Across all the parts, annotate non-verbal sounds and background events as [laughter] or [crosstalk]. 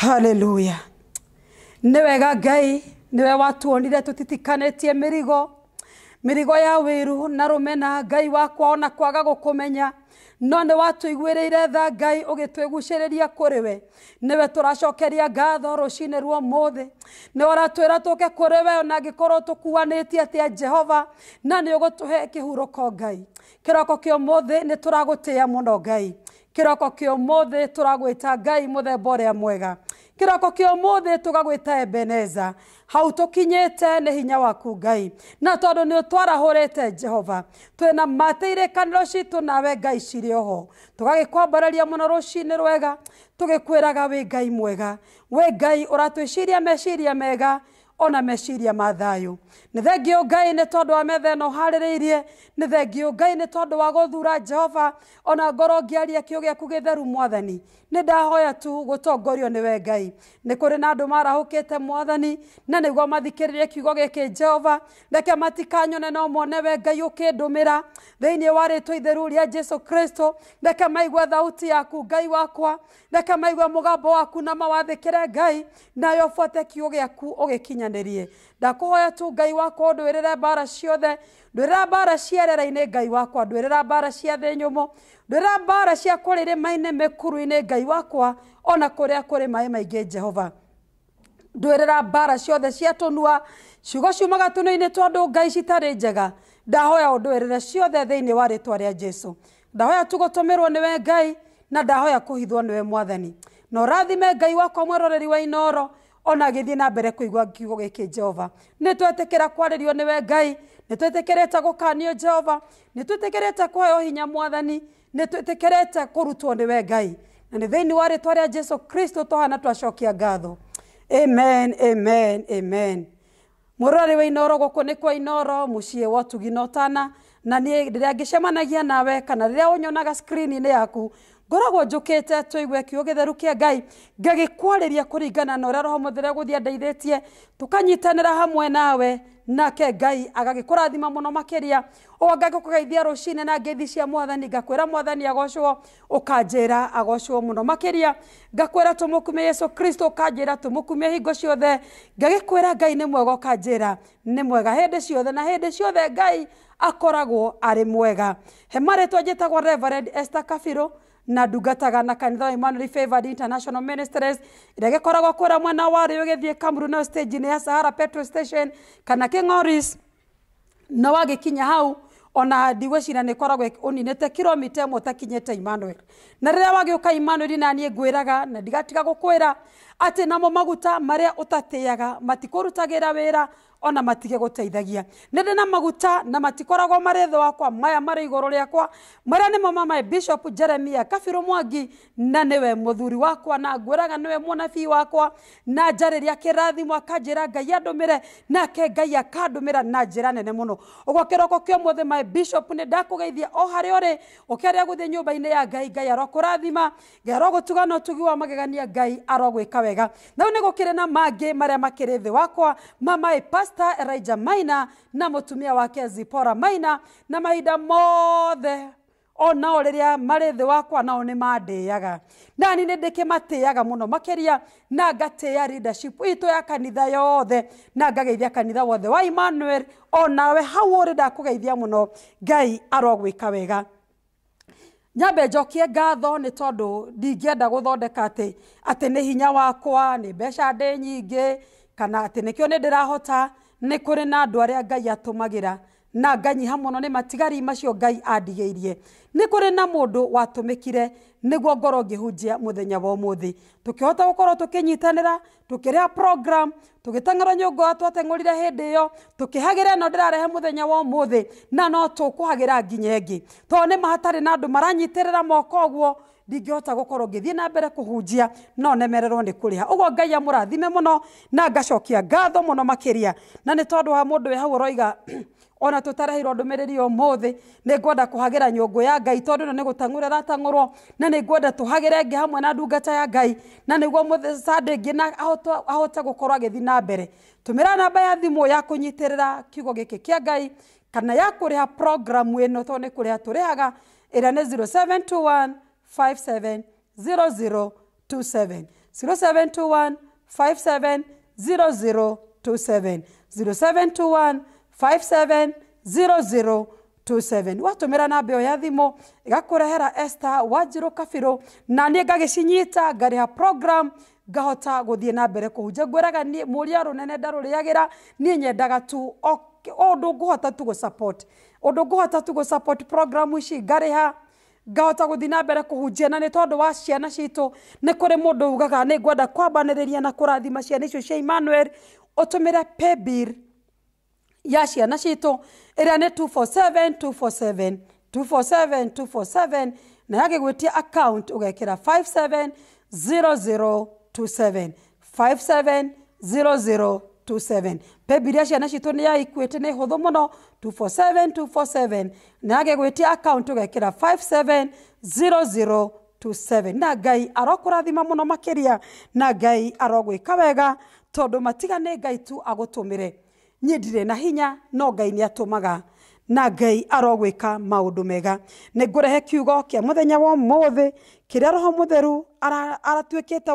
haleluya nä wega ngai nä we watuonire tå titikanetie mä rigo mä rigo ya wä na rå mena ngai wakwa ona kwaga gå kå menya no nä watåiguärä tha ngai å gä twä gucä rä ria kå rä we nä we tå racokeria ngatho rå cinä ruo må thä nä waratwä ra tå ke kå rä we ona ngä korwo tå kuanä tie atä a jehova na nä å gå tå he kä hurå ko ngai kä roko kä å må thä nä tå ragå tä a må no ngai kä roko kä å må thä tå ragwä ta ngai må themba å rä a mwega kiroko kia umuthi tugagwita ebeneza hau tukinyite ni hinya waku ngai na tondu ni twarahurite jehova twina matirikaniro citu nawe ngai ciri oho tugagikwambararia muno rucini rwega tugikwiraga wi ngai mwega wi ngai uratwiciria meciria mega ona meciria ma thayo nä thengio ngai nä tondå wa metha no harä irie nä thengio ngai nä tondå wa gå thura jehova ona ngoro ngä aria kä å gä mwathani nä ndahoya tu gå tongorio nä we ngai nä kå rä na andå marahå te mwathani na nä guo mathikä rä rie kiugo gä kä jehova reke matikanyone no mone we ngai å kä ndå mä ra thä inä wa two itheru rä a jesu kristo reke maigue thauti yaku ngai wakwa reke maigue må gambo waku na mawathä kä re ngai nayo buate kiugo gä aku å gä kinyanä rie ndakå hoya tu ngai wakwa å ndwä rä re mbara ciothe ndwä rä ra mbara ciarera-inä ngai wakwa ndwä rä ra mbara cia thä nyå må ndwira mbara ciakwa rĩrĩ maine mekuru inĩ ngai wakwa ona kũrĩa kũrĩ maĩ maingĩ jehova ndwĩrĩra mbara ciothe cia tũnua ciugo ciumaga tũnua-inĩ tondũ ngai citarĩ njega ndahoya ũndwĩrĩre ciothe thĩinĩ wa rĩtwa rĩa jesu ndahoya tu gũtũmĩrwo nĩwe ngai na ndahoya kũhithwo nĩwe mwathani na ũrathime ngai wakwa mwĩroreri wa inoro ona gĩthiĩ na mbere kũigua kiugo gĩkĩ jehova nĩ twetĩkĩra kwarĩrio nĩwe ngai nĩ twĩtĩkĩrĩte gũkanio jehova nĩ twĩtĩkĩrĩte kũheo hinya mwathani nä twä tä kä rete kå rutwo nä we ngai na nä thä inä wa rä twa rä a jesu kristo twahana twacokia ngatho amen amen amen murori wa inoro guku ni kwa inoro mucii wa tuginotana na ni riria ngicemanagia nawe kana riria unyonaga skrini-ini yaku ngoragwo njukite tuigue kiugo githeru kia ngai ngagikwariria kuringana na uria roho muthere guthia ndeithitie tukanyitanira hamwe nawe nake ngai agagikurathima muno makiria o rå rucine na thi cia mwathani ra mwathani agocwo ra agocwo muno makiria ngakwira tumukumie yesu kristo må tumukumie hingo ciothe ra ngai nä mwega ra nä mwega ndä ciothe na hindi ciothe ngai akoragwo arä mwega he marĩtwa njĩtagwo reverend esther kabirå na ndungataga na kanitha wa Emmanuel Favored International Ministries ĩrĩa gĩkoragwo kũrĩa mwena wa rĩu gĩthiĩ na stage-inĩ ya Sahara Petro Station kana King'oris na wagĩkinya hau ona ndigwĩciria nĩ ĩkoragwo ũninĩte kiromita ĩmwe ũtakinyĩte Emmanuel na rĩrĩa wagĩũka Emmanuel na nie ngwĩraga na ndigatiga gukwira atĩ namo maguta maria ũtatĩaga matikũrutagĩra wĩra ona matige guteithagia nindi na maguta na matikoragwo marethe wakwa maya marĩ igũrũ rĩakwa marĩa nĩmo mamaĩ e bishop jeremia kabiru mwangi na nĩwe mũthuri wakwa na ngwĩraga nĩwe mũnabii wakwa na njarĩria kĩrathimo akanjĩra ngai andũmĩre nake ngai akandũmĩra na njĩra nene mũno ũguo kĩroko kĩa ũmũthĩ my bishop nĩ ndakũgeithia o harĩa ũrĩ ũkĩarĩa gũthiĩ nyũmba-inĩ ya ngai ngai arokũrathima ngai arogũtugana tugi wa magegania ngai arogwĩka wega na rĩu nĩ gũkĩrĩ na mangĩ marĩa makĩrĩ thĩ wakwa ma maĩ e Pasta Elijah Maina na mutumia wake Zipora Maina na maida mothe onao riria mari thi wakwa nao ni mandiaga nani ni ndikimatiaga muno makeria na ngatia leadership ito ya kanitha yothe na ngageithia kanitha wothe wa Emmanuel onawe hau uri ndakugeithia muno ngai arogwika wega nyambe njokie ngatho ni tondu ndingienda guthondeka thondeka atä ni hinya wakwa ni mbeca ndä nyingä kana atä nä kä o nä nä kå rä na andå arä a ngai atåmagä ra na nganyiha må no nä matigari macio ngai andigä irie nä kå rä na må ndå watå mä kire nä guo ngorwo ngä hunjia må thenya wa må thä tå kä hota gå korwo tå kä nyitanä ra tå kä rä a tå gä tang'erwo nyå ngå twateng'å rire hä ndä ä yo tå kä hagä ra no ndä rarehe må thenya wa må thä na no tå kå hagä ra nginya ä ngä tondå nä mahatarä na andå maranyitä rä ra moko guo ndingĩhota gũkorwo ngithie na mbere kũhunjia no nemererwo nĩ kũrĩha ugo ngai amurathime muno na ngacokia ngatho muno makiria na nĩ tondũ wa mũndũ wĩ hau ũroiga [clears throat] ona tũtarehirwo ndũmĩrĩri ũmũthĩ nĩ ngwenda kũhagĩra nyũngũ ya ngai tondũ ĩno nĩ gũtang'ũra ĩratang'ũrwo na nĩ ngwenda tũhagĩre ngĩ hamwe na ndungata ya ngai na nĩguo sande ngĩ na ahote gũkorwo agĩthiĩ na mbere tũmĩra namba ya thimũ ya kũnyitĩrĩra kiugo gĩkĩ kĩa ngai kana ya kũrĩha programu ĩno tondũ nĩ kũrĩha tũrĩhaga ĩrĩa nĩ 0721 570027 0721 570027 0721 570027 watũmĩra namba ĩyo ya thimũ ĩgakũrehera esta wanjirũ kabirũ na nĩ ngagĩcinyita ngarĩha program ngahota gũthiĩ na mbere kũhunjia ngwĩraga mũria rũnene ndarũrĩagĩra niĩ nyendaga tu ũndũ ngũhota tu gũcapoti ũndũ ngũhota tu support programu ici ngarĩha ngahota gå thiä na mbere kå hunjia na nä tondå wa ciana citå nä kå rä må ndå ugaga nä ngwenda kwambanä rä na kå rathima ciana icio cia emmanuel å tå mä re ya ciana citå ä rä a nä 247 247 na yagä gwä tia account å gekä ra 570027 570027 pebiri ya ciana citå nä ya ikuä te nä hå thå må no 247 nagegwitia account ugekira 570027 na ngai arokurathima muno makiria na ngai arogwika wega tondu matiga ni ngai tu agutumire nyi na hinya no ngai ni atåmaga na ngai arogwika maundu mega nä ngårehe kiugo kia a må thenya wa må thä kä rä a roho må theru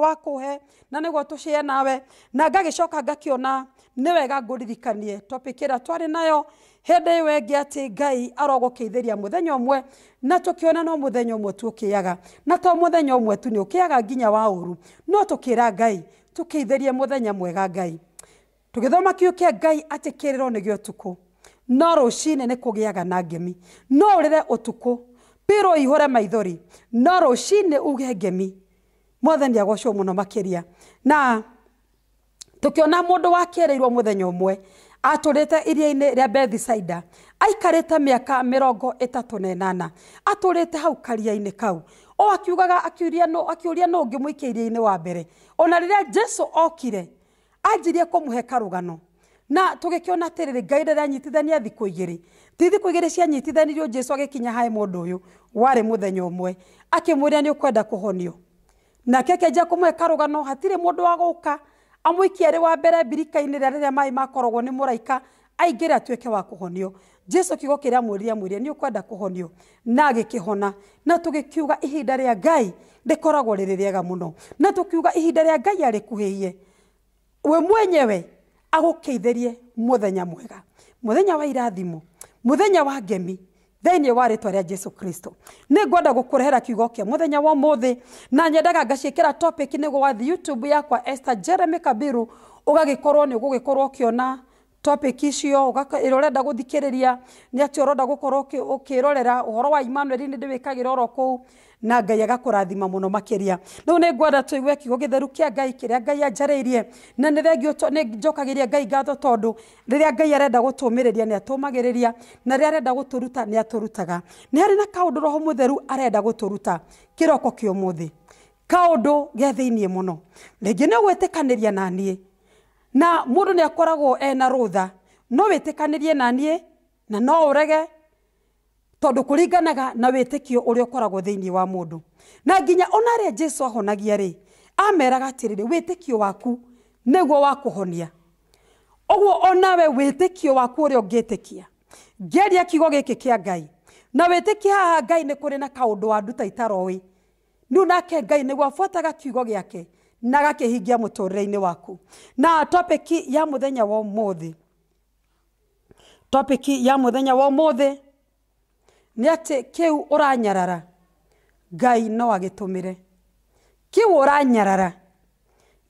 wa kå he na nä guo tå nawe na ngagä coka ngakä ona nä wega ngå ririkanie topä kä nayo hĩndĩ ĩyo ĩngĩ atĩ ngai arogũkeithĩria mũthenya ũmwe na tũkĩona no mũthenya ũmwe tu ũkĩaga na to mũthenya ũmwe tu nĩ ũkĩaga nginya wa uru no tũkĩra ngai tũkeithĩrie mũthenya mwega ngai tũgĩthoma kiu kĩa ngai atĩ kĩrĩro nĩgĩo ũtukũ no rũciinĩ nĩ kũgĩaga na ngemi no ũrĩre ũtukũ piro ihore maithori no rũciinĩ uge ngemi mwathani agocwo muno makiria na tũkĩona mundu wakĩrĩirwo mũthenya ũmwe aturite iria-ini ria saida aikarite miaka mirongo itatu na inana aturite hau karia-ini kau o akiugaga akiuria no akiuria no ngimuike iria-ini wa mbere ona riria jesu okire anjirie kumuhe karugano na tugikiona tiriri ngai riria nyitithania thiku igiri ti thiku igiri cia cianyitithanirio jesu agikinya hai mundu uyu wari muthenya umwe akimwiria ni ukwenda kuhonio nake akenjia kumuhe karugano hatire mundu wa guka amwikiere wa mbere mbirika-inä rä rä maä makoragwo nä må raika aingä rä atuä ke wa kå honio jesu kiugo kä rä a mwärire mwärire nä å kwenda kå honio na agä kä hona na tå gä kiuga ihinda rä a ngai rĩkoragwo rĩrĩ rĩega mũno na tukiuga ihinda ria ngai arĩkuhĩirie we mwenyewe agukeitherie muthenya mwega muthenya wa irathimo muthenya wa ngemi thĩinĩ wa rĩtwa rĩa jesu kristo nĩ ngwenda gũkũrehera kiugo kĩa mũthenya wa ũmũthĩ na nyendaga ngaciĩkĩra topic nĩguo wathi youtube yakwa esther jeremy kabiru ũgagĩkorwo nĩ ũgũgĩkorwo ũkĩona topic icio ĩrĩa ũrenda gũthikĩrĩria nĩ atĩ ũrenda gũkorwo ũkĩrorera ũhoro wa imanueli nĩ ndĩwĩkagĩra oro kũu na ngai agakurathima muno makiria riu ni ngwenda tuigue kiugo githeru kia ngai kiria ngai anjariirie na ni thengio ni njokagiria ngai ngatho tondu riria ngai arenda gutumiriria ni atumagiriria na riria arenda guturuta ni aturutaga ni hari na kaundu roho mutheru arenda guturuta kiroko kio muthi kaundu ge thiinie muno ringi ni ugwitikaniria na nie na mundu ni akoragwo ena rutha no witikanirie na nie na no urege tondu kuringanaga na wetekio uria ukoragwo thiini wa mundu na nginya ona ria jesu ahonagia ri ameraga atiriri witikio waku niguo wakuhonia uguo onawe witikio waku uria ungitikia ngeria kigo giki kia ngai na witikia haha ngai ni kuri na kaundu wa nduta itaroi ni unake ngai niguo afuataga kiugo giake na gakihingia muturire-ini waku na topiki ya muthenya wa umuthi topiki ya muthenya wa umuthi nä atä kä u å ranyarara ngai no agä tå mä re kä u å ranyarara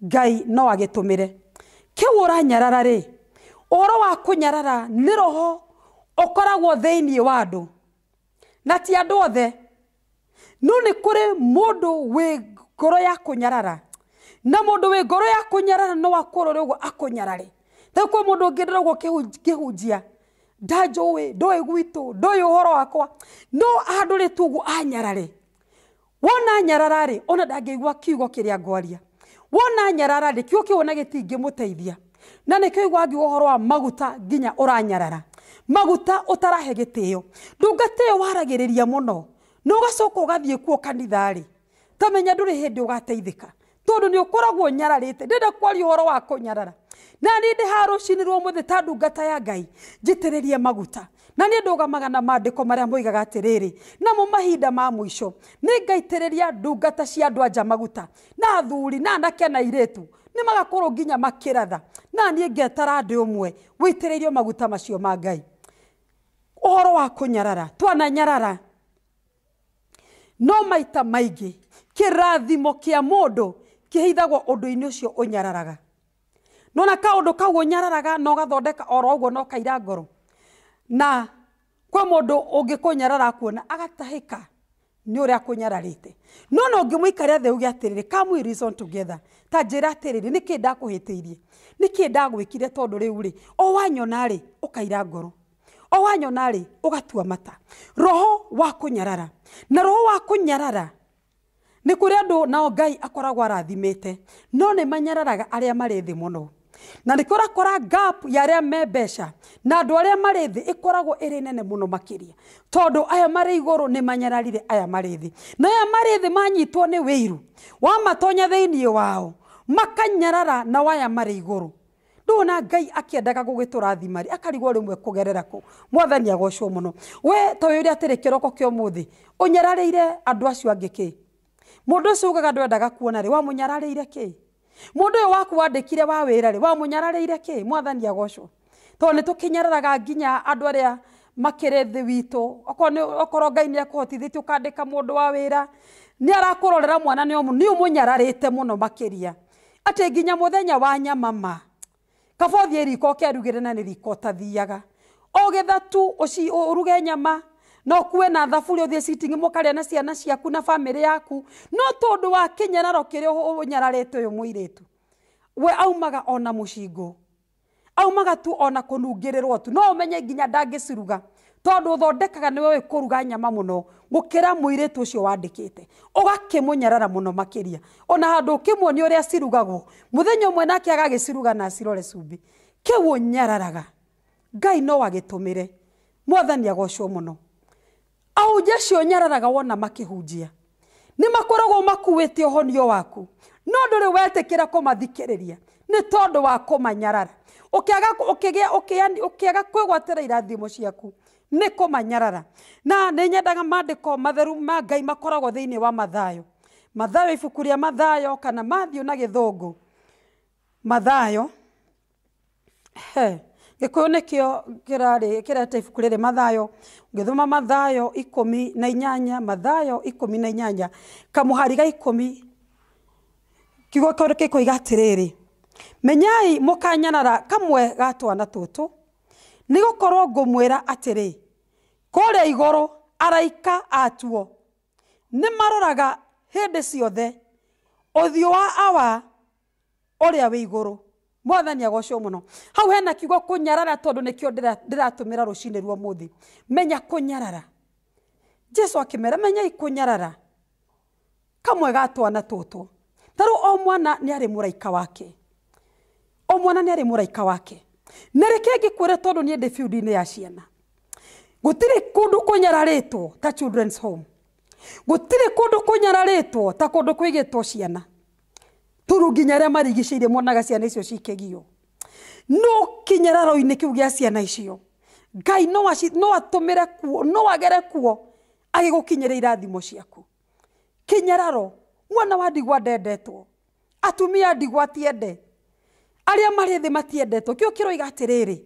ngai no agä tå mä re kä u å ranyarara rä å horo wa kå nyarara nä roho å koragwo thä iniä wa andå na ti andå othe no nä kå rä må ndå wä ngoro ya kå nyarara na må ndå wä ngoro ya kå nyarara no akå rå rä å guo akå nyarare tagä korwo må ndå å ngä ndä rogwo kä hunjia ndanjũĩ ndũĩ gwitũ ndũĩ ũhoro wakwa no andũ rĩ tuguo anyarare wona nyarara rĩ ona ndangĩigua kiugo kĩrĩa ngwaria wona nyarara rĩ kiugo kĩu ona gĩtingĩmũteithia na nĩkĩo igwa ngiuga ũhoro wa maguta nginya ũranyarara maguta ũtarahe gĩtĩo ndungata ĩyo waragĩrĩria mũno na ũgacoka ũgathiĩ kuo kanitha-rĩ tamenya ndũrĩ hĩndĩ ũgateithĩka tondũ nĩ ũkoragwo ũnyararĩte ndĩrenda kwaria ũhoro wa nyarara na niä ndä ha rå cinä rwo må thä ta ndungata ya ngai njä tä maguta na nä ndågamaga na mandä ko marä a moigaga atä rä rä namo mahinda ma må ico nä ngaitä rä ria ndungata cia andå anja maguta na athuri na anake na irä tu nä magakorwo nginya makä na niä ngetara ndä å mwe wä tä rä maguta macio ma ngai å horo wa kå nyarara twana nyarara no maita maingä kä rathimo kä a må ndå kä hithagwo å ndå-inä å cio å nyararaga ndona kaundu kau unyararaga na ugathondeka oro uguo na ukaira ngoro na kwa mundu ungikunyarara kuona agatahika ni å rä a kå no na the ngä atiriri ikarä thä reason together ta njä atiriri atä rä rä nä kä ndakå hä tä irie nä kä ndagwä kire tondå rä o wanyonarä å kaira ngoro o wanyonarä å gatua mata roho wa kunyarara na roho wa kunyarara nyarara nä kå rä andå nao ngai akoragwo arathimä no nä manyararaga aria marethi marä na nä kä gap ya arä me mbeca na andå arä a marä thä ä koragwo ä rä nene må no makä tondå aya marä igå rå nä manyararire aya marä thä na aya marä thä manyitwo nä wä iru matonya thä iniä wao makanyarara na waya marä igå rå na ngai akiendaga gugiturathimari akarigwo rimwe kugerera ku mwathani agocwo muno we to yuri atiri kiroko kio muthi unyararire andu acio angi ki mundu ucio ugaga ndwendaga kuona ri wamunyararire ki mundu uyu waku wandikire wa wira ri wamunyararire ki mwathani agocwo to ni tukinyararaga nginya andu aria makire thi witu okorwo ngai nä akåhotithitie å kandä ka må ndå wa wä ra nä arakå rorera mwana nä å må nyararä te må no makä ria atä nginya må thenya wa nyamama kabothiä riko å re na nä riko å tathiaga o gä thatu å ruge nyama no kuwe na thaburi uthie sitting mukaria na ciana ciaku na family yaku no tondu wa kinyararo kiria unyararete uyu muiritu we aumaga ona mucingo aumaga tu ona kunungirirwo tu no umenye nginya ndangiciruga tondu uthondekaga niwe we kuruga nyama muno gukira muiritu ucio wandikite ugakimunyarara muno makiria ona handu ukimwoni uria cirugagwo muthenya umwe nake agagiciruga na acirore cumbi kiu unyararaga ngai no agitumire mwathani agocwo muno ahunjia acio nyararaga wona makĩhunjia ni makoragwo makuĩte ũhonio waku no ndũrĩ wetĩkĩra kũmathikĩrĩria ni tondu wa kũmanyarara ũkĩaga kwĩgwatĩra irathimo ciaku nĩ manyarara na nĩ nyendaga maandĩko matheru ma ngai makoragwo thĩinĩ wa mathayo mathayo ibuku rĩa mathayo kana mathio na githungu mathayo he gikuyu nikio kirari kirete ibuku riri mathayo ngithoma mathayo ikumi na inyanya mathayo ikumi na inyanya kamuhari ga ikumi kore ke koiga atiriri menyai mukanyanara kamwe gatwana twana tutu nä gå korwo ngå mwä ra atä rä kå rä a igå rå araika atuo nä maroraga hä ndä ciothe å thiå wa awa å rä a wä igå rå mwathani agocwo må no hau hena kiugo kå nyarara tondå nä kä o ndä ratå mä ra rå cinä ruo må thä menya kå nyarara jesu akä mera menyai kå nyarara kamwe ga twana tåtå tarä u o mwana nä arä må raika wake o mwana nä arä må raika wake nä rä kä ngä kwä re tondå niä ndä biudi ya ciana gå tirä kå ndå kå nyararä two ta gå tirä kå ndå kå nyararä two ta kå ndå kwä gä two ciana turu nginya arä a marigicä ire monaga ciana icio cikä gio no kinyararo-inä kä u gä a ciana icio ngai no atå mä re kuo no agere kuo agä gå kinyä rä ira thimo ciaku kinyararo mwana wa ndigwa ndendetwo atumia ndigwa tiende arä a marä thä matiendetwo kä o kä roiga atä rä rä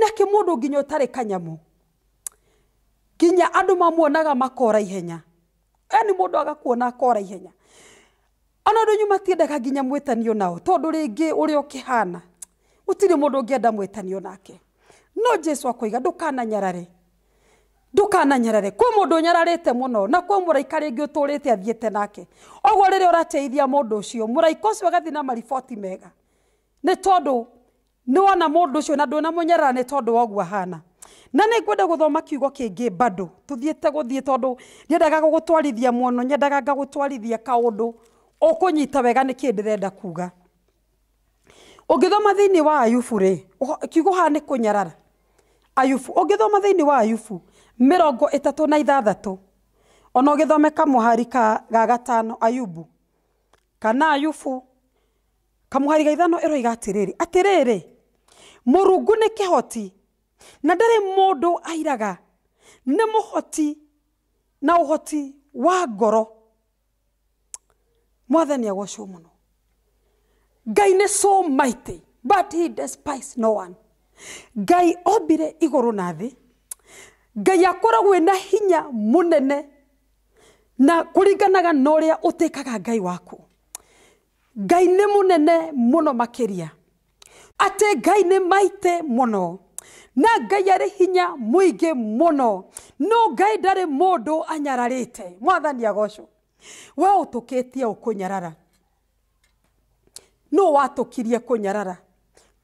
nakä må ndå nginya å tarä kanyamå nginya andå mamuonaga makora ihenya yani må ndå agakuona akora ihenya ona ndu nyuma tiendaga nginya mwitanio nao tondu ringi uria ukihana gutire mundu ungienda mwitanio nake no jesu akoiga ndukananyarare ndukananyarare kwi mundu unyararite muno na kwi muraika ringi uturite athiite nake oguo riria urateithia mundu ucio muraika ucio agathii na mariboti mega ni tondu ni wana mundu ucio na nduna munyarara ni tondu woguo hana na nä ngwenda gå thoma kiugo kä ngä mbandå tå thiä te gå thiä tondå nyendaga gå gå twarithia mwono nyendaga ngagå twarithia kaå ndå ukunyita wega nä kä ndä kuga thä inä wa ayubu rä kiugå ha nä kunyarara ayubu thä thiini wa ayubu mirongo itatu na ithathatu ona ugithome kamuhari ka ga gatano ayubu kana ayubu kamuhari ga ithano rä rä atiriri murungu nä kihoti na ndarä må ndå airaga nä må hoti na å hoti wa ngoro mwathani agwa må no ngai nä so mighty but he despise no one ngai ombire igå rå na thä ngai akoragwo na hinya må nene na kå ringanaga na å rä a å tä kaga ngai waku ngai nä må nene må no makä ria atä ngai nä maite må no na ngai arä hinya må ingä må no no ngai ndarä må ndå anyararä te mwathani agocå we å tå kä tie å kå nyarara nä å watå kirie kå nyarara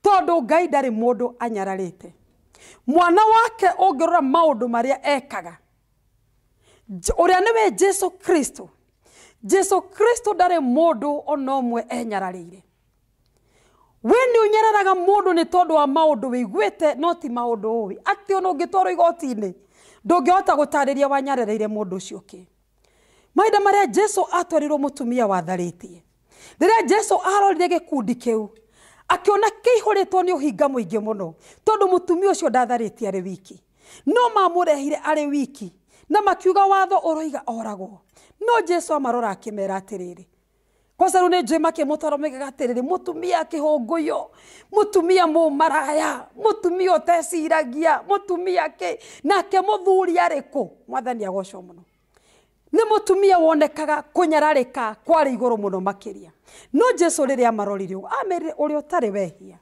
tondå ngai ndarä må ndå anyararä te mwana wake å ngä rora maå ndå marä a ekaga å rä a nä we jesu kristo jesu kristo ndarä må ndå ona mwe enyararä ire we nä å nyararaga må ndå nä tondå wa maå ndå wä iguä te no ti maå ndå å atä ona å ngä twarwo igoti-inä ndå ngä hota gå tarä ria wanyarereire må ndå å cio kä okay. maida maria jesu atwarirwo mutumia watharitie riria jesu arorire gikundi kiu akiona kiihuritwo ni uhinga muingi muno tondu mutumia ucio ndatharitie ari wiki no mamurehire ari wiki na makiuga watho uroiga oragwo no jesu amarora akimera atiriri kwanza rä u nä njä makä mä gatä mutumia akä hå ngå yo mutumia må maraya mutumia å teciragia mutumia kä nake må thuri arä kå mwathani agocwo må no nä må tumia wonekaga kå nyararä ka kwarä igå no jesu rä rä amarorire å amä å rä a wehia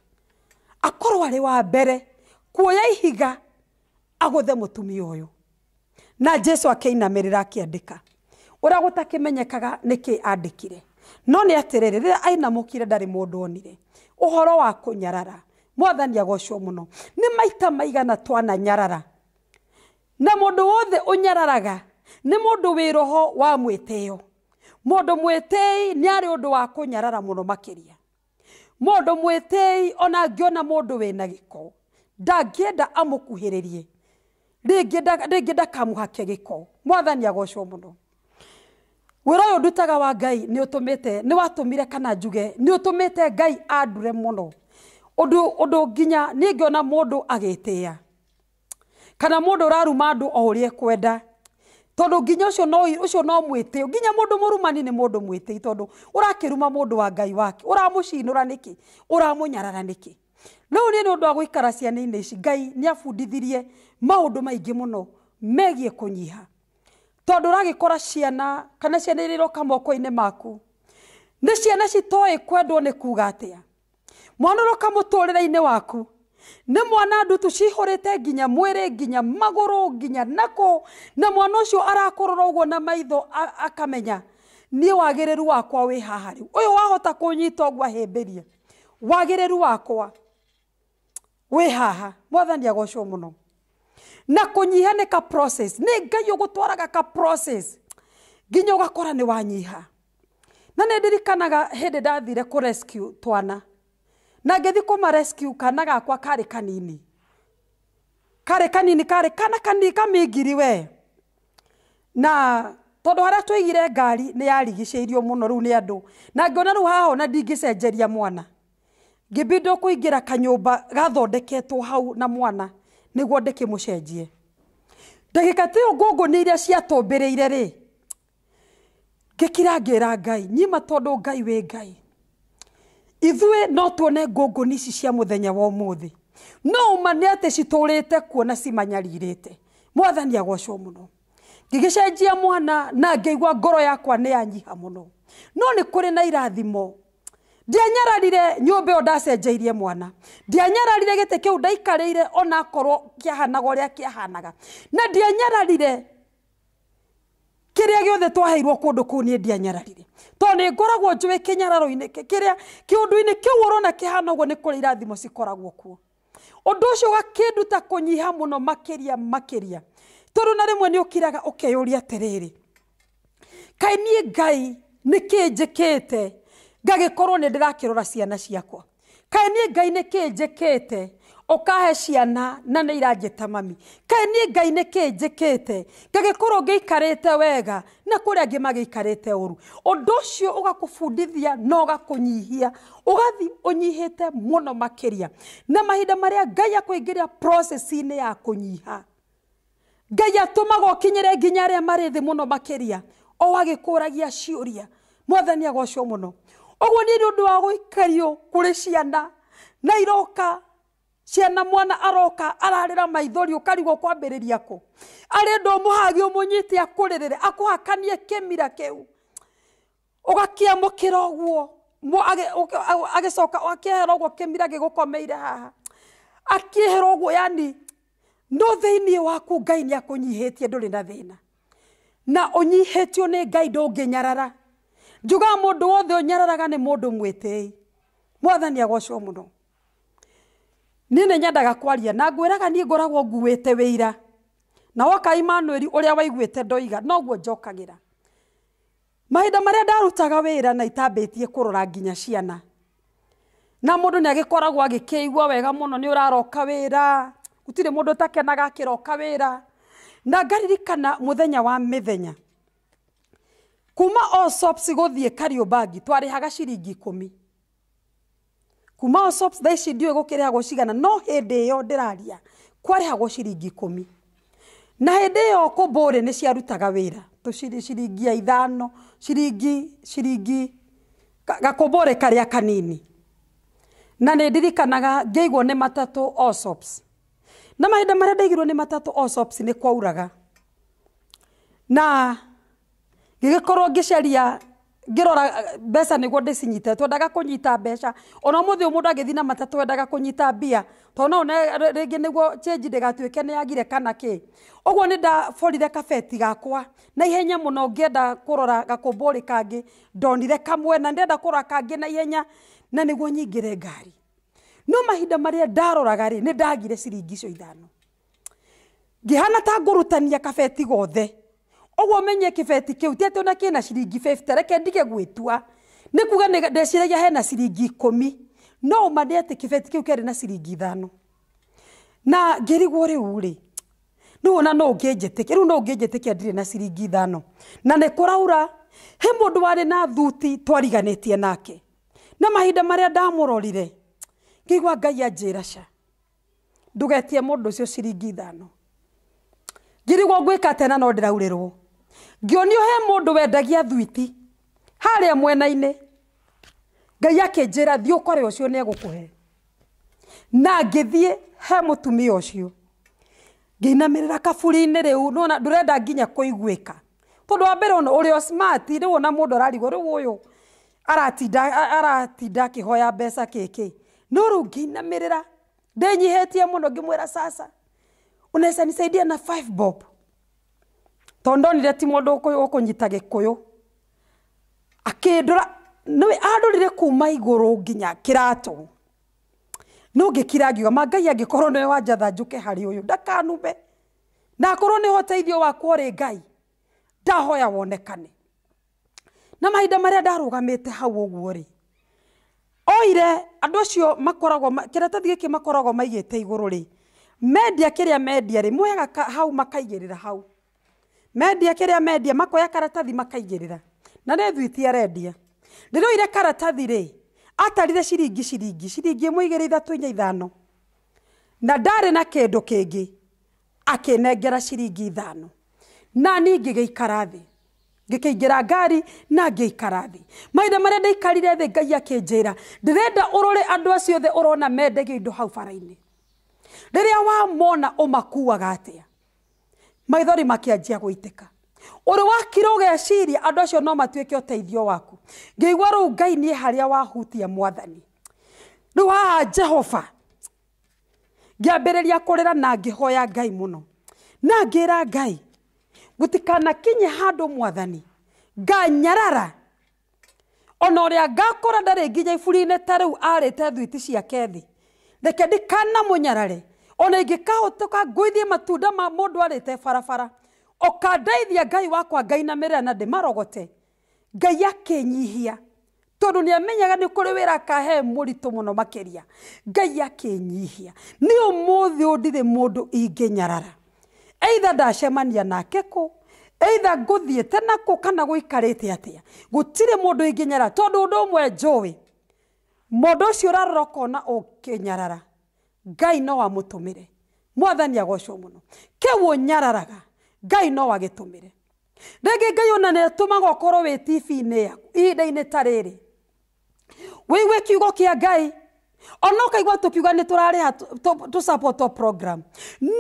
akorwo arä wa mbere kuoya ihiga agåthe må tumia na jesu akäinamä rä ra akä andä ka å rä a gå takä menyekaga nä kä andä kire no nä atä rä rä rä rä a ainamå kire ndarä må ndå onire å horo wa kå nyarara mwathani agocwo må no nä maita maigana twana nyarara na må ndå wothe å nyararaga nä må ndå wä roho wa mwä tä ä o må ndå mwä tä i nä arä å ndå wa kå nyarara må no makä ria må ndå mwä tä i ona ngä ona må ndå wä na gä ko ndangä enda amå kuhä rä rie rä ngä ndakamå hake gä ko mwathani agocwo må no wä ra å yå ndutaga wa ngai nä å tå mä te nä watå mire kana njuge nä å tå mä te ngai andure må no å ndå nginya nä ngä ona må ndå agä tä a kana må ndå å raruma andå o å rä a kwenda tondå nginya å cio no mwä tä å nginya må ndå må rumani nä må ndå mwä tä i tondå å rakä ruma må ndå wa ngai wake å ramå cinå ra nä kä å rä u niä nä å ndå wa gå ikara ciana-inä ici ngai nä abundithirie maå ndå maingä må no megiä kå nyiha tondå å ragä kora ciana kana ciana irä roka moko-inä maku nä ciana citoä kwendwo nä kuga atä a mwana å roka må tå rä ra-inä waku nä mwana ndutu cihå te nginya mwä nginya magå nginya nako na mwana å cio arakå na maitho akamenya niä wagä rä ru wakwa wä haha rä u å yå wahota kå nyita å guo ahämbä rie wagä rä ru wakwa wä haha mwathani agocwo må no na kå nyiha nä ka nä ngai å gå twaraga ka nginya å gakora nä wanyiha na nä ndirikanaga hä ndä ndathire kå twana na ngithi kuma rescue kana gakwa kari kanini kari kanini kari kana kanini kamingiri we na tondu haria twigire ngari ni yarigicĩirio muno riu ni andu na ngiona riu haho na cenjeria mwana ngibindwo kuingira kanyumba gathondeketwo hau na mwana niguo ndikimucenjie ndagika tio ngungu ni iria ciatumbirire ri ngikira ngira ngai nyima tondu ngai wi ngai ithuä no tuone ngũngũni ici cia thenya wa thä no atä citå rä te kuona te mwathani agocwo mũno ngĩgĩcenjia mwana na igua ngoro yakwa nä yanyiha må no kå rä na irathimo ndianyararire nyũmba ĩyo ndacenjeirie mwana ndianyararire gĩtĩ kĩu ndaikarĩire ona akorwo a kä ahanaga na ndianyararire kä gyothe twaheirwo kundu kå nä ndianyararire to nä ngoragwo njå ä kä nyararo-inä kä rä a kä å ndå-inä kä u rona kä hana guo nä kå rä irathimo cikoragwo kuo å ndå å cio gakä nduta kå nyiha må no makä ria makä ria tondå na rä mwe nä å kiraga å keyå ria atä rä rä kaä niä ngai nä kä njä kä te ngagä korwo nä ndä rakä rora ciana ciakwa kaä niä ngai nä kä njä kä te ukahe ciana na nä iranjä mami kaä niä ngai nä kä njä kä te ngagä korwo wega na kå rä a ngä magä ikarä te å ru å ndå å cio å gakå bundithia na å gakå nyihia å gathi å nyihä te må no makä ria na mahinda marä a ngai akwä ingä rä a ya kå nyiha ngai atåmaga å kinyä re nginya arä a marä thä må no makä ria o agä kå ragia ciå ria mwathani agocwo må no å guo nä nä å ndå wa gå ikario kå rä ciana na iroka ciana mwana aroka ararira maithori ukarigwo kwambiriria ku ari ndu muhagi umunyite akuririre akuhakanie kimira kiu ugakiamukira uguo agicoka akihera uguo kimira gigukomeire haha akihera uguo yani no thiini waku ngai ni akunyihitie nduri na thina na unyihitio ni ngai ndunginyarara njugaga mundu wothe unyararaga ni mundu mwitii mwathani agocwo muno niä nä nyendaga kwaria na ngwä raga niä ngoragwo nguä te wä ira na woka imanueli å rä a waiguä te ndoiga noguo njokagä ra mahinda marä a ndarutaga wä ra na itambä tie kå rora nginya ciana na må ndå nä agä koragwo agä kä igua wega må no nä å raroka wä ra gũtirä må ndå takenaga akä roka wä ra na ngaririkana må thenya wa mä thenya kuma o gå thiä kariå mbangi twarä haga ciringi ikå mi kuma soaps thaa ici ndiå gå kä rä hagwo cigana no hä ndä ä yo ndä raria kwarä hagwo ciringi ikå na hä ndä ä yo kå mbå rä nä ciarutaga wä ra ciringi ya ithano ciringi ciringi gakå mbå rä karä a kanini na nä ndirikanaga ngä igwo nä matatå soaps na mahä nda marä a ndaigirwo nä matatå soaps nä kwauraga na ngä gä korwo ngä caria ngirora eh, mbeca niguo ndicinyite twendaga kunyita mbeca ona muthi mundu agithi na matatu wendaga kunyita mbia tondå no rĩngĩ nĩguo chĩnji ndĩgatuĩke ni agire kana ki kĩ ũguo nĩ ndaborire kabeti gakwa na ihenya muno ngĩenda kurora gakumburi kangi ndonire kamwe na ndĩrenda kurora kangi na ihenya na nĩguo nyingire ngari no mahinda maria ndaroraga rĩ ni ndagire ciringi cio ithano ngĩhana ta ngũrutania kabeti gothe ũguo menye kĩbeti kĩu ti atĩ ona kĩna ciringi 50 reke ndige gwĩtua ni kuga ndeciragia hena ciringi ikũmi no ũma nĩ atĩ kĩbeti kĩu kĩarĩ na ciringi ithano na ngĩrigwo rĩu uri ni ona no ũngĩnjĩtĩkia rĩu no ũngĩnjĩtĩkia ndire na ciringi ithano na nĩ kuraura he mundu warĩ na thuti twariganĩtie nake na mahinda marĩa ndamũrorire ngĩigua ngai anjĩra ca mundu mũndũ ũcio ciringi ithano ngĩrigwo ngwĩka tena no ndiraurirwo ngĩonio he mundu wendagia thwiti harĩa mwena-inĩ ngai akĩnjĩra thiĩ ũkore ũcio nĩ egũkũhe na ngĩthiĩ he mũtumia ũcio ngĩinamĩrĩra kaburi-inĩ rĩu nona ndũrenda nginya kũiguĩka tondũ wa mbere ũrĩ o smart rĩu ona mũndũ ararigwo rĩu ũyũ aratinda aratinda akĩhoya mbeca kĩkĩ no rĩu ngĩinamĩrĩra ndĩnyihĩtie mũno ngĩmwĩra sasa unaeza nisaidia na five bob tondonire ti mundu ukuyu ukunyita gikuyu akindura niwe andurire kuma iguru nginya kiratu no ngikira ngiuga mangai angikorwo niwe wanjatha njuke hari uyu ndakanube na akorwo ni uteithio waku uri ngai ndahoya wonekane na mahinda maria ndarugamite hau uguo ri oire andu acio makoragwo kiratathi giki makoragwo maigite iguru ri media kiria media ri muega hau makaigirira hau mendia kä rä a mendia makoya karatathi makaigä na nä thwiti arendia rä rä ire karatathi rä atarire ciringi ciringi ciringi må igä rä ithatå inya ithano na ndarä na kä ndå kä ngä akä nengera ciringi ithano na ni ngä gä ikara thä ngä ngari na ngä ikara thä maithe marä a ndaikarire thä ngai akä njä ra ndärenda å rore andå acio othe å rona mendegio indo hau bara-inä rä rä a wamona å makuaga atä a maithori makianjia guiteka uri wakira ugeciria andu acio no matuike uteithio waku ngiigua ru ngai nie haria wahutia mwathani ru wa jehova ngiambiriria kurira na ngihoya ngai muno na ngira ngai gutikana gutikanakinye handu mwathani nganyarara ona uria ngakora ndari nginya iburi-ini ta riu arite thwiti ciake thi reke ndikana munyarare ona ingikahotoka ngwithie matunda ma mundu arite barabara ukandeithia ngai wakwa ngai na mirera na ndimarogote ngai akinyihia tondu ni amenyaga ni kuri wira kahe muritu muno makiria ngai akinyihia ni umuthi undire mundu nyarara eitha ndacemania nake ku eitha nguthiete naku kana guikarite atia gutire mundu inginyarara tondu undu umwe njuwi mundu ucio urarora ukona nyarara ngai no amutumire mwathani agocwo muno kiu nyararaga ngai no agitumire rĩngĩ ngai ona nĩ ĩtũmaga ũkorwo wĩ tibi-inĩ yaku ihinda-inĩ ta rĩrĩ wĩigue kiugo kĩa ngai ona ũkaigua tũkiuga nĩ tũrarĩha tũsapoto program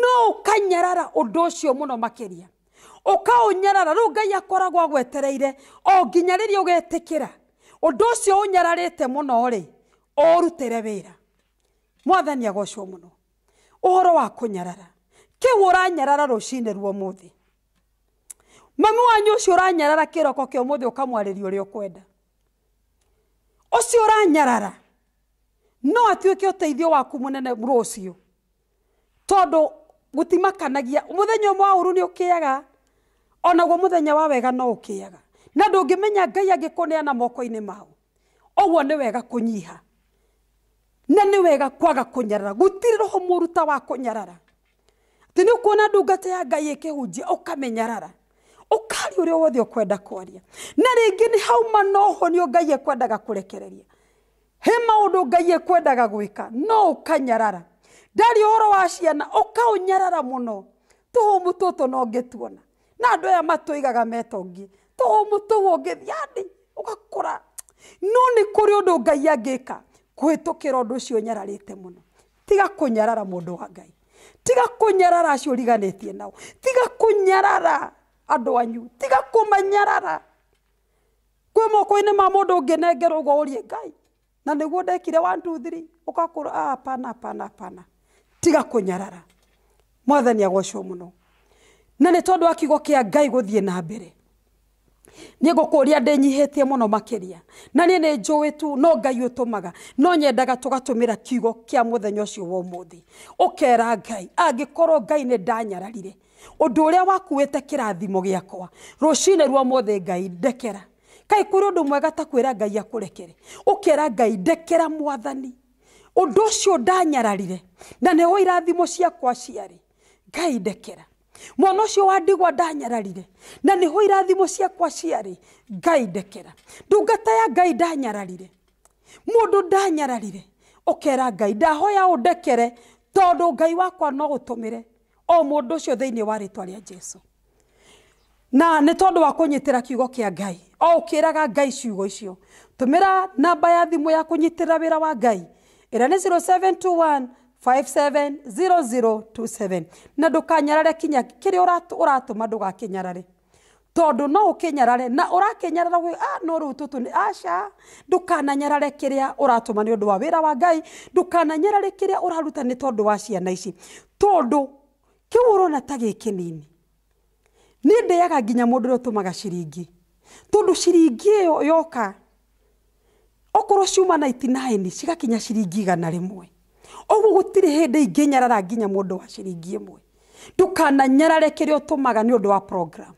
no ũkanyarara ũndũ ũcio mũno makĩria ũkaũnyarara rĩu ngai akoragwo agwetereire o nginya rĩrĩa ũgetĩkĩra ũndũ ũcio ũnyararĩte mũno-rĩ ũrutĩre wĩra mwathani agocwo muno uhoro wa kunyarara kiu uranyarara rucine ruo muthi mami wanyu ucio å kiroko kia muthi ukamwariria uria ukwenda ucio uranyarara no atuike teithio waku munene rucio tondu gutimakanagia muthenya umwe wa uru ni ukiaga onaguo muthenya wa wega no ukiaga na ndungimenya ngai angikuneana moko-ini mao oguo ni wega kunyiha na nĩ wega kwaga kũnyarara gũtirĩ roho mũũru ta wa kũnyarara atĩ nĩ ũkuona ndungata ya ngai ĩkĩhunjia ũkamenyarara ũkaria ũrĩa wothe ũkwenda kwaria na rĩngĩ nĩ hauma na ũhonio ngai ekwendaga kũrekereria he maũndũ ngai ekwendaga gwĩka no ũkanyarara ndarĩ ũhoro wa ciana ũkaũnyarara mũno tũhũmũ tũtũ no ngĩtuona na andũ aya matũigaga metongie tũhũmũ tũu ũngĩthiĩ andĩ ũgakora no nĩ kũrĩ ũndũ ngai angĩka kuhitukira undu ucio nyararite muno tiga kunyarara mundu wa ngai tiga kunyarara acio riganitie nao tiga kunyarara andu anyu tiga kumanyarara kwi moko-ini ma mundu unginengera ugo urie ngai na niguo ndekire one two three ukakura ah, pana pana pana tiga kunyarara mwathani agocwo muno na nä tondu akigo kia ngai guthie na mbere niä gå kå ria ndä nyihä tie må no makä ria na niä nä njå ä tu no ngai å tå maga no nyendaga tå gatå mä ra kiugo kä a må thenya å cio wa å må thä å kera ngai angä korwo ngai nä ndanyararire å ndå å rä a wakuä te kä rathimo gä akwa rå cinä rwa mothe ngai ndekera kaä kå rä å ndå mwega ta kwä ra ngai akå rekere å kera ngai ndekera mwathani å ndå å cio ndanyararire na nä ho irathimo ciakwa ciarä ngai ndekera mwana ucio wa ndigwa ndanyararire na niho irathimo ciakwa ciarĩ ngai ndekera ndungata ya ngai ndanyararire mundu ndanyararire ukera ngai ndahoya undekere tondu ngai wakwa no gutumire o mundu ucio thiini wa ritwa ria jesu na nä tondå wa kå nyä tä ra kiugo kä a ngai o å kä raga ngai ciugo icio tå mä ra namba ya thimå ya kå nyä tä wa ngai ira ni 0721 570027 na ndukanyarare kinya kiria uratuma ndugakinyarare tondu no ukinyarare na urakinyarara wi ah no riu tutu ni dukana nyarare kiria uratuma ni undu wa wira wa ngai dukana nyarare kiria uraruta ni tondu wa ciana ici tondu kiu urona tagi kinini ni ndeaga ginya mundu uria utumaga ciringi tondu ciringi yoka okoro ciuma 99 cigakinya ciringi igana rimwe oguo gutirä hä ndä ingä nyarara nginya må wa ciringi ä mwe ndukananyarare kä rä a å tå maga nä wa program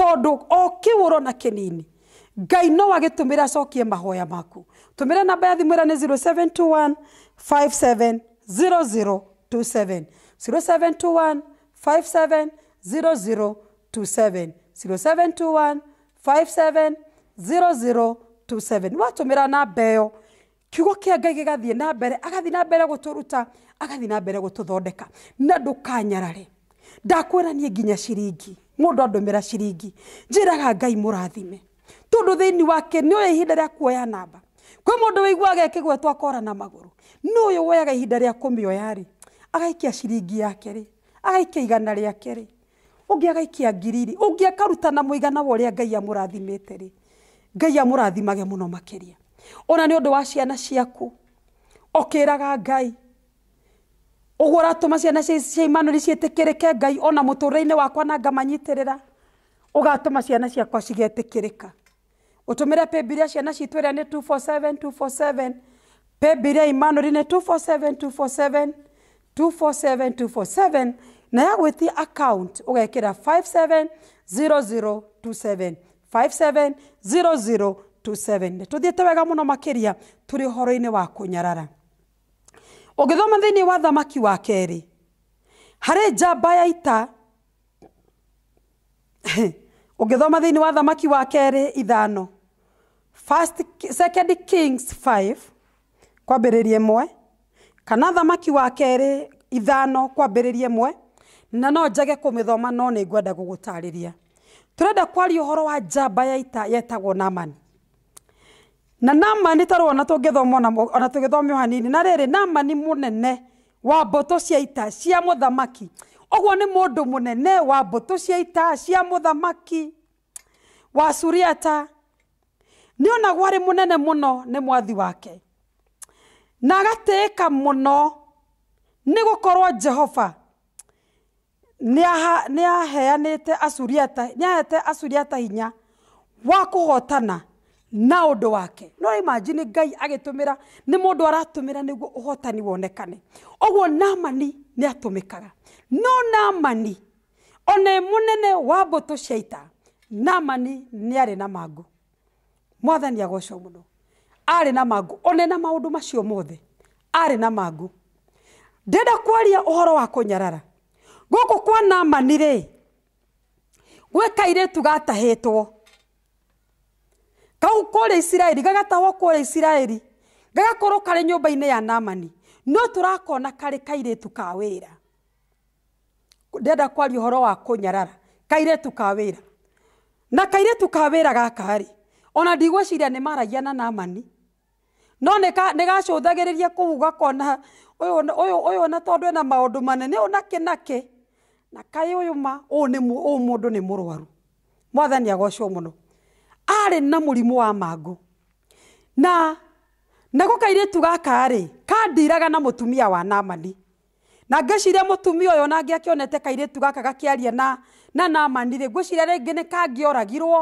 tondå o kä na kä nini ngai no agä tå mä ra mahoya maku tumira mä ra namba ya thimå ä 0721 57 0027 0721 57 0027 0721 57 0027 watå mä ra namba ä yo kiugo kia ngai gigathiä na mbere agathiä na mbere gå tå ruta agathiä na mbere gå tå thondeka na ndå kanyarare ndakwä niä nginya ciringi må ndå andå ciringi njä raga ngai må rathime tondå thä inä wake nä å yå ihinda rä a kuoya namba kwä må ndå wä iguaga ekä gwetwo akora na magå rå no å yå woyaga ihinda rä a kå mä oyarä agaikia ciringi yakerä agaikia igana rä akerä å ngä agaikia ngiriri å ngä akarutana må igana wa å rä a ngai amå rathimä te rä ngai amå rathimage må no makä ria ona nä å ndå wa ciana ciaku å kä raga ngai å guo å ratå ciana cia imanå ciätä kä rä ke ngai ona må tå rä re-inä wakwa na ngamanyitä rä ra å gatå ma ciana ciakwa cigetä kä rä ka å tå mä re pembiria ciana citå ä rä a nä pembiria imanå ri nä na ya gwä tia å gekä ra 570027 5700 tuthiite wega muno makiria turi horo-ini wa kunyarara ugithoma thiini wa thamaki wa keri hari njamba ya ita ugithoma [laughs] thiini wa thamaki wa keri ithano first second kings 5 kwambĩrĩria ĩmwe kana thamaki wa kerĩ ithano kwambĩrĩria ĩmwe na no njage kũmĩthoma no nĩ ngwenda gũgũtarĩria tũrenda kwaria ũhoro wa njamba ya ita yetagwo namani na namani tarwo ona tå gä thome hanini na riri namani nene wa tå cia ita cia nä må ni må nene wa tå cia ita cia thamaki wa suriata nä onagwo nene må no nä mwathi wake na no nä gå korwo jehova aheanä te asuriata ni ahete asuriata hinya wa hotana na undu wake no imagine ngai agitumira ni mundu aratumira niguo uhotani wonekane oguo namani ni atumikaga no namani one munene wa mbutu cia ita namani ni ari na mangu mwathani agocwo muno ari na mangu one na e maundu macio mothe ari na mangu ndenda kwaria uhoro wa kunyarara guku kwa namani ri gwe kairitu gatahitwo kau kå rä isiraeli gagatahwo kå isiraeli gagakorwo karä nyå ya namani no tå rakona karä kairä tu ndenda å horo wa kå nyarara kairä tu na kairä tu ka ona ndigwä ciria nä maragia na namani no nä gacå thagä rä ria kå u gakona å na tondå maå ndå manene å nakä na kaä å yå ma å må ndå nä må rwaru mwathani agocwo må no arĩ na mũrimũ wa mangũ na nago kairĩtu gaka rĩ kandiraga na mũtumia wa namani na ngĩciria mũtumia ũyũ nangĩ akĩonete kairĩtu gaka gakĩaria na na namani rĩ ngwĩciria rĩngĩ nĩ kangĩoragirwo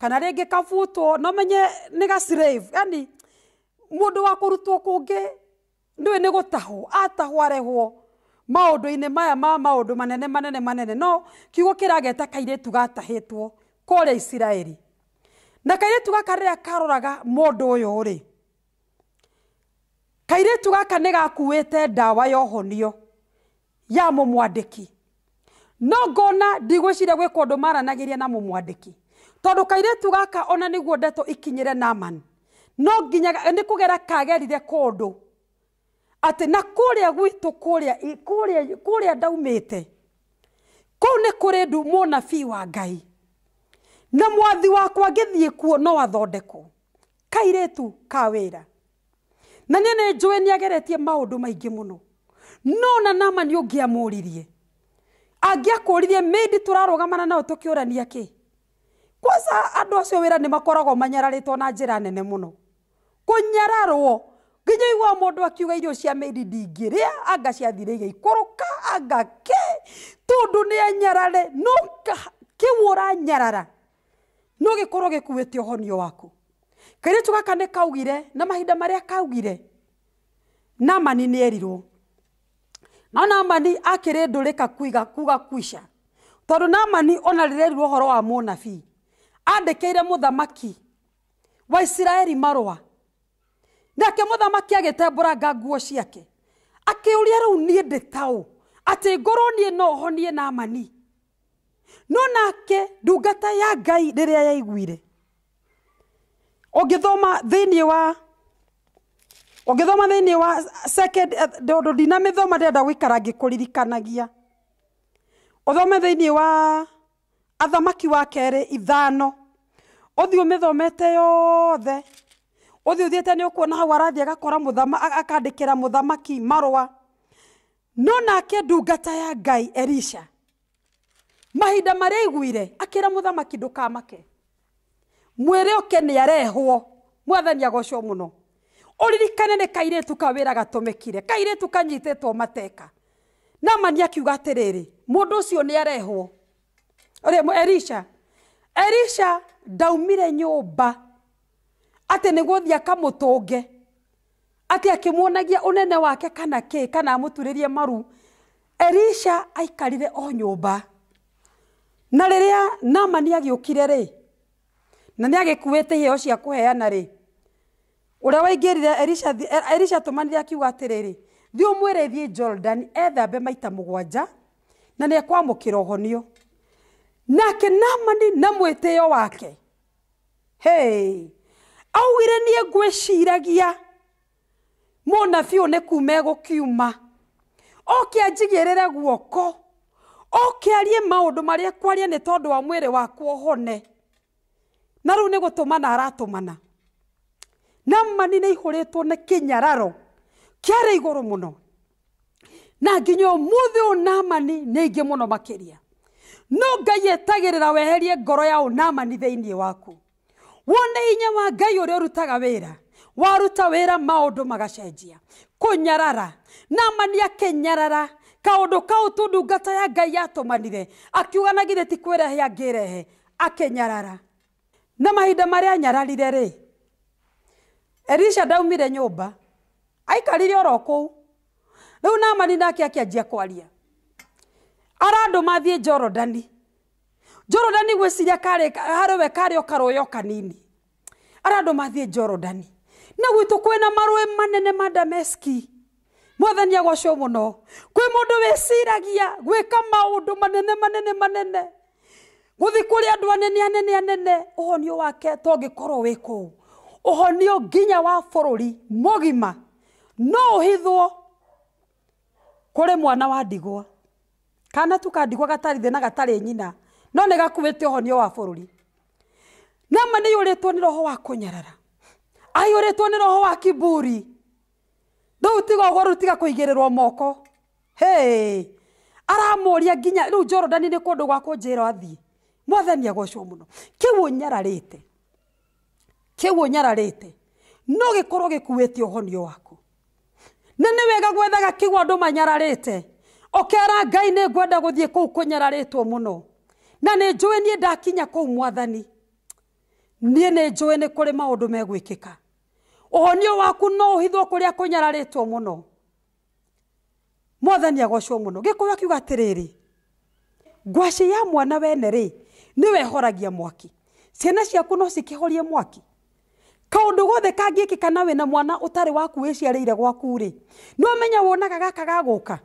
kana rĩngĩ kabutwo no menye nĩ ga slave yani mũndũ wa kũrutwo kũngĩ ndũĩ nĩ gũtahwo atahwo arehwo maũndũ-inĩ maya ma maũndũ manene manene manene no kiugo kĩrageta kairĩtu gatahĩtwo kũrĩa isiraeli na tu gaka rä rä a karoraga må ndå å yå rä kairitu gaka nä gakuä te ndawa ya honio ya må mwandä ki no ngona ndigwä ciria gwä kå ndå maranagä ria na må mwandä ki tondå tu gaka ona nä guo ndeto ikinyä re naman no nginya nä kå gera kagerire kå ndå atä na kå rä a gwitå kå rä a ndaumä te kå u nä kå rä ndu må nabii wa ngai na mwathi wakwa ngĩthiĩ kuo no athondekwo kairetu ka na nĩ nĩ njũĩ nĩ ageretie maũndũ maingĩ muno no na nama ni nĩ ũngĩamũririe angĩakũririe mĩndi tũrarũgamana nao tũkĩũrania kĩ kwanza andũ acio wĩra nĩ makoragwo manyararĩtwo na njĩra nene mũno kũnyararwo nginya igua mũndũ akiuga irio cia mĩri ndingĩrĩa anga ciathire igaikũrũka anga kĩ tondũ nĩ anyarare no kĩu ũranyarara no gikorwo å honio waku kiritu gaka nä kaugire na mahinda a kaugire namani nä erirwo no namani akirä ndå rä ka kuiga kuga kuisha tondå namani ona rä rerirwo å horo wa månabii andä kä ire må thamaki wa isiraeli marå nake må thamaki agä tembåranga nguo ciake akä å ria rä u niä ndä taå atä ngorwo niä no honie namani no nake ndungata ya ngai rĩrĩa yaiguire ũngĩthoma thĩinĩ wa ũngĩthoma thĩinĩ wa second ndondũ eh, ndinamĩthoma ndĩrenda gũikara ngikuririkanagia ũthome thĩinĩ wa athamaki wa kerĩ ithano ũthiĩ ũmĩthomete yothe ũthiĩ ũthiĩte ni kuona hau arathiĩ agakora muthama akandikira muthamaki marwa no nake ndungata ya ngai elisha mahinda maria aiguire akira muthamaki ndukamake mwire oke ni arehwo mwathani agocwo muno uririkane ni kairitu kawira gatumikire kairitu kanyitetwo mateka namani akiuga atiriri mundu ucio ni arehwo erisha erisha ndaumire nyumba ati niguo thi akamutunge ati akimuonagia unene wake kana ki kana amuturirie maru erisha aikarire o nyumba na riria namani kire rä na ni te iheo cia kuheana ri uria waingirire elisha e, elisha atumanire akiuga rä thiä å mwä rä thiä jordan ethambe maita må gwanja na nä ekwamå honio nake namani na mwä tä o wake hey. augire niä ngwä ciragia må nabi nä kuma egå kiuma okä anjigä rä re guoko ukiarie maundu maria ekwaria ni tondu wa mwiri waku uhone na riu ni gutumana aratumana namani ni ihuritwo ni kinyararo kiare igoro muno na nginya umuthi uyu namani ni ingi muno makiria no ngai etagirira weherie ngoro ya unamani thiini waku wone hinya wa ngai uria urutaga wira waruta wira maundu magacenjia kunyarara namani akinyarara kaundu kau tu ndungata ya ngai yatũmanire akiuga na githĩ ti kwĩrehe angĩĩrehe akĩnyarara na mahinda marĩa anyararire rĩ elisha ndaumire nyũmba aikarire oro kũu rĩu namani nake akĩanjia kwaria arandũma thiĩ jorodani jorodani gwĩciria harĩ we karĩ o karũĩ o kanini arandũma thiĩ jorodani na gwitũ kwĩna marũĩ manene ma dameski mwathani agocwo muno kwi mundu wiciragia gwika maundu manene manene manene guthi kuri andu anene anene anene uhonio wake tongikorwo wi kuu uhonio nginya wa bururi mugima no uhithwo kuri mwana wa ndigwa kana tukandigwa gatari thina gatari nyina no nä gakuä uhonio wa bå rå ri nä nä yå rä two nä roho wa kå nyarara ayå rä two nä roho wa kiburi rä u tiga å guo rä u tiga kå igä rä rwo moko aramå ria nginya rä u jordani nä kå ndå gwakå njä ra athiä mwathani agwo cwo må no kä u å nyararä te kä u å nyararä te no gä korwo gä kuä te å honio waku na nä wega gwethaga kä u andå manyararä te å kera ngai nä ngwenda gå thiä kå u kå nyararä two må no na nä njå ä niä ndakinya kå u mwathani niä nä njå ä nä kå rä maå ndå megwä kä ka uhonio waku no uhithwo kuria kunyararitwo muno mwathani agocwo muno gikuyu akiuga atiriri ngwaci ya mwana wene ri niwe horagia mwaki ciana ciaku no cikihorie mwaki kaundu gothe kangikikana wina mwana utari waku wiciariire gwaku ri ni umenya wonaga gaka gaguka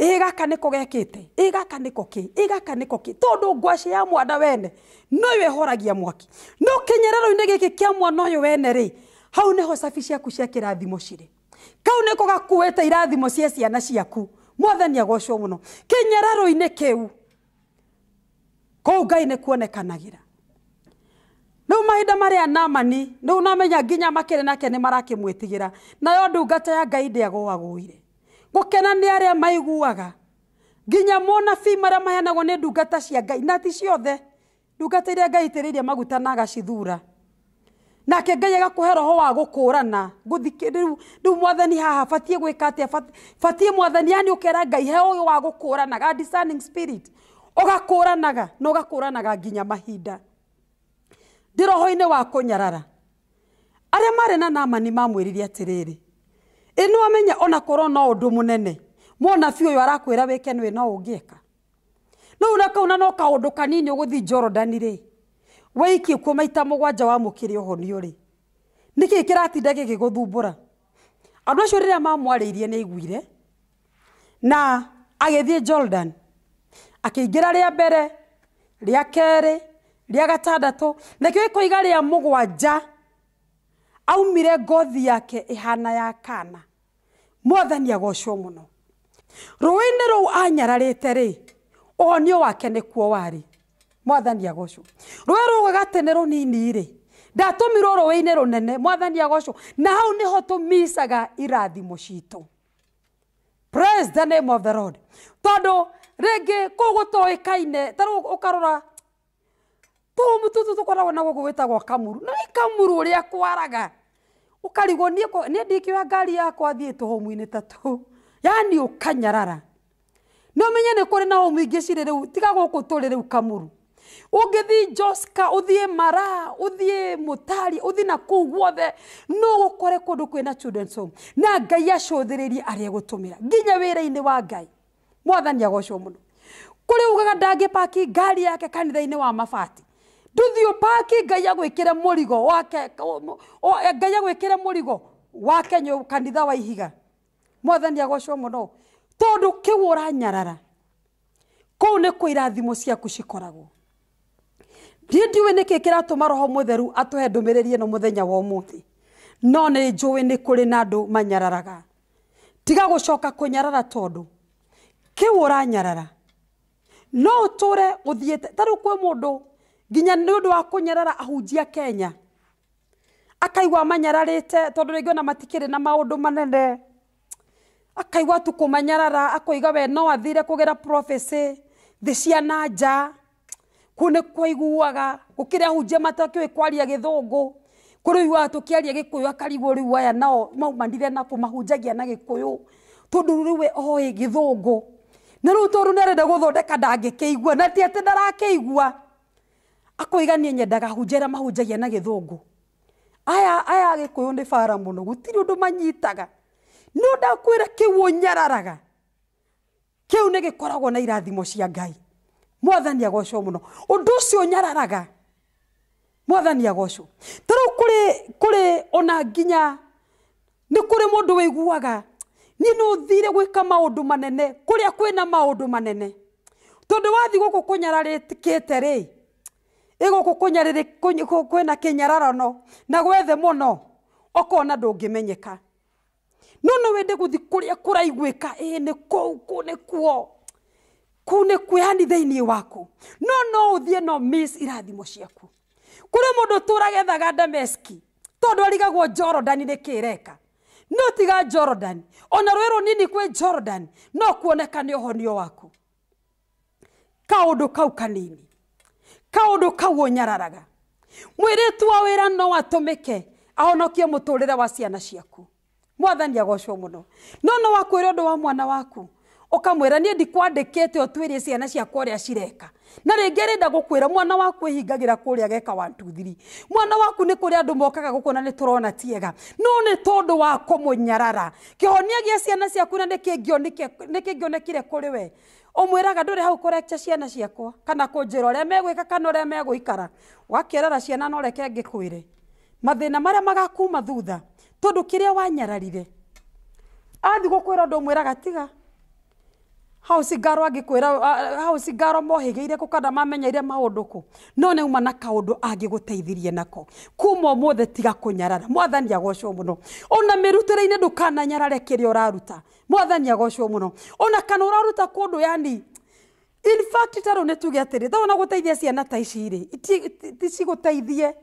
ii gaka niko gekite ii gaka niko ki ii gaka niko ki tondu ngwaci ya mwana wene no iwe horagia mwaki no kinyararo-ini giki kia mwana uyu wene ri hau neho ho cabi ciaku cia kä kau nä ko gakuä te irathimo cia ciana ciaku mwathani agocwo må no kä nyararå-inä kä u kå u ngai nä kuonekanagä ra rä u mahinda marä a namani rä u namenya nginya makä rä nake nä marakä mwä tigä ra nayo ndungata ya ngai ndäagåagå ire gå kena nä arä a maiguaga nginya monabii marä a maheanagwo nä ndungata cia ngai na ti ciothe ndungata iria ngai itä rä irie maguta na agacithura nake ngai agakuhe roho wa gukurana riu mwathani haha fatie gwika atia fatie mwathani yani ukera ngai he uyu wa gukuranaga discerning spirit ugakuranaga na ugakuranaga nginya mahinda ndi roho-inä wa kunyarara are mare na nama ni mamwiriri atiriri rä amenya ona korona no munene ndå må nene mwona biå yå arakwä ra wä no ungika no una na kau no kaå ndå kanini uguthi jordan ri waiki kuo maita mugwanja wamukire uhonio ri niki kiratinda gigiguthumbura andu acio riria mamwariirie ni aiguire na agithie jordan akiingira ria mbere ria keri ria gatandatu nakio ikoiga ria mugwanja aumire ngothi yake ihana ya kana mwathani agocwo muno rũĩ-inĩ rũu anyararĩte rĩ ũhonio wake nĩkuo wari mwathani agocwo rwä rå runini-rä ndatå mirwo rå runene mwathani agocwo na hau nä ho tå micaga irathimo citå praise the name of the lord tondå rĩngĩ kå gå toä kaine tarå å karora tåmu tå tå koragwo na gå gå gwätagwo kamuru na nä kamuru å rä a kwaraga å karigwo nä ndikä oya ngari yakwa thiä tå håmu-inä ta yani å kanyarara no menye nä kå rä na hå mu ingä cirä rä u tiga kå tå rä rä u kamuru ungithi joska uthie mara uthie mutari uthie na kuu guothe no gukore kundu kwina children's home na ngai acuthiririe aria gutumira nginya wira-ini wa ngai mwathani agocwo muno kuri ugaga ndangipaki ngari yake kanitha-ini wa mabati nduthi upaki ngai agwikire murigo wake ngai agwikire murigo wake kanitha wa ihiga mwathani agocwo muno tondu kiu nyarara kuu ni kwi irathimo ciaku cikoragwo ndiä ndiåä nä kä kä ratå ma roho må theru atå he ndå mä rä ri ä no må thenya wa må thä no nä njå ä nä kå rä na andå manyararaga tiga gå coka kå nyarara tondå kä u å ranyarara no å tå re å thiä te tarä u kwä må ndå nginya nä å ndå wa kå nyarara ahunjia kenya akaigua manyararä te tondå rä ngä ona matikä rä na maå ndå manene akaigua tukå manyarara akå iga we no athire kå gera profeci thä cia na njaa kå nä kwaiguaga gå kä rä ahunjia matakä kwaria gä thångå kå rä iguaga tå kä aria gä kå yå akarigwo rä u aya nao maumanire na kå mahunjagia na gä kå yå tondå rä we oä gä thångå na rä u tondå nä arenda gå thondeka ndangä kä igua na ti atä ndarakä igua akoigania nyendaga hunja ä mahunjagia na gä thångå aya aya gä kå yå nä bara må no gå tirä å ndå manyitaga no ndakwä ra kä u å nyararaga kä u nä gä koragwo na irathimo cia ngai mwathani agocwo muno undu cio nyararaga mwathani agocwo u kuri kuri ona nginya ni kuri mundu iguaga ni no thire gwika maundu manene na maå maundu manene tondu wathi guku kunyararikite ri iguku kunyariri kwina kinyararano na gwethe muno okona menyeka no no wende guthi kuria kuraiguika ii ni kuu kå ni kuo kune nä kwäani thä iniä waku no no uthie no miss irathimo ciaku kå rä må ndå tå ragethaga dameski tondå arigagwo jorodani nä kä reka no tiga jordan ona rwä rå kwä jorodani no kuoneka ni å honio waku kaå ndå kau kanini kaå ndå kau å nyararaga mwä tu wa wä no atå mä ke ahonokie må tå rä re wa ciana ciaku mwathani agocwo må no no no wakwä wa mwana waku ukamwira nie ndikwandikite utwirie ciana ciakwa uria cireka na rĩngĩ rĩnda gũkwĩra mwana waku ĩhingagira kũrĩa geka wa ntuthiri mwana waku nĩ kũrĩa andũ mokaga gũkuona nĩ tũrona tiega no nĩ tondũ wa kũmũnyarara kĩhonia gĩa ciana ciaku na nĩ kĩngĩonekire kũrĩ we ũmwĩraga ndũrĩ hau kũrekia ciana ciakwa kana kũnjĩra ũrĩa megwĩka kana ũrĩa megũikara wakĩerera ciana no reke ngĩkwĩre mathĩna marĩa magakuma thutha tondũ kĩrĩa wanyararire athiĩ gũkwĩra ũndũ ũmwĩraga tiga hau cigaro angikwira hau cigaro mohigiire ku kana mamenyeire maundu ku no ne uma na kaundu angiguteithirie nako kuma mothe tiga kunyarara mwathani agocwo muno ona kana mirutire-ini ndukananyarare kiria uraruta mwathani agocwo muno ona kana uraruta kundu yani in fact ta riu ni tuge atiri ta ona guteithia ciana ta ici ri ciguteithie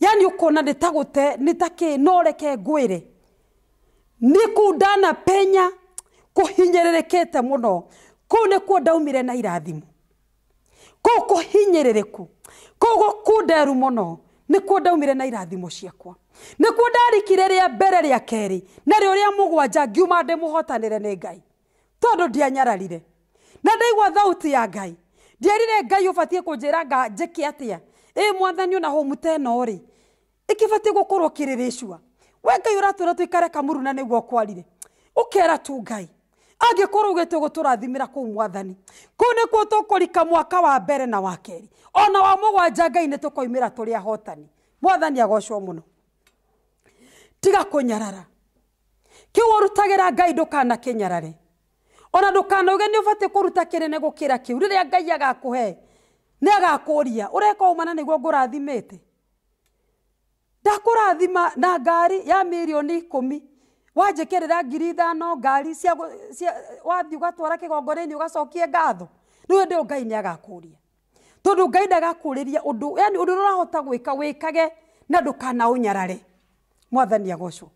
yani ukona nitagute nitaki noreke ngwire niku penya kuhinyererekete muno kuu nikuo ndaumire na irathimo kuu kuhinyerereku kuu gukunderu muno nikuo ndaumire na irathimo ciakwa nikuo ndarikire ria mbere ria keri narĩo rĩa mũgwanja ngiuma ndĩ mũhotanĩre nĩ ngai tondũ ndianyararire na ndaigua thauti ya ngai ndierire ngai ũbatiĩ kũnjĩra nga njĩke atia ĩ mwathani ona hũmu ta ri rĩ ĩkĩbatiĩ gũkorwo we ngai ũratwĩra tũikare kamuruna nĩguo kwarire ukera tu ngai angĩkorwo ũgĩte gũtũrathimĩra kũu mwathani kũu nĩkuo tũkũrika mwaka wa mbere na wa kerĩ ona wa mũgwanja ngai nĩ tũkoimĩra tũrĩ ahotani mwathani agocwo mũno tiga kũnyarara kĩu ũrutagĩra ngai ndũkanakĩnyarare ona uge ndũkanauge nĩ ũbatiĩ kũruta kĩnene gũkĩra kĩu rĩrĩa ngai agakũhe nĩ agakũria ũreka ũmana nĩguo ngũrathimĩte ndakũrathima na ngari ya mirioni ikũmi wanjĩkĩrĩra ngiri ithano ngari wathiĩ ũgatwara kĩgongona-inĩ ũgacokie ngatho rĩu hĩndĩ ĩyo ngai nĩ agakũria tondũ ngai ndagakũrĩria ũndũ å ũndũ ũrĩa ũrahota gwĩka wĩkage na ndũkanaũnyarare mwathani agocwo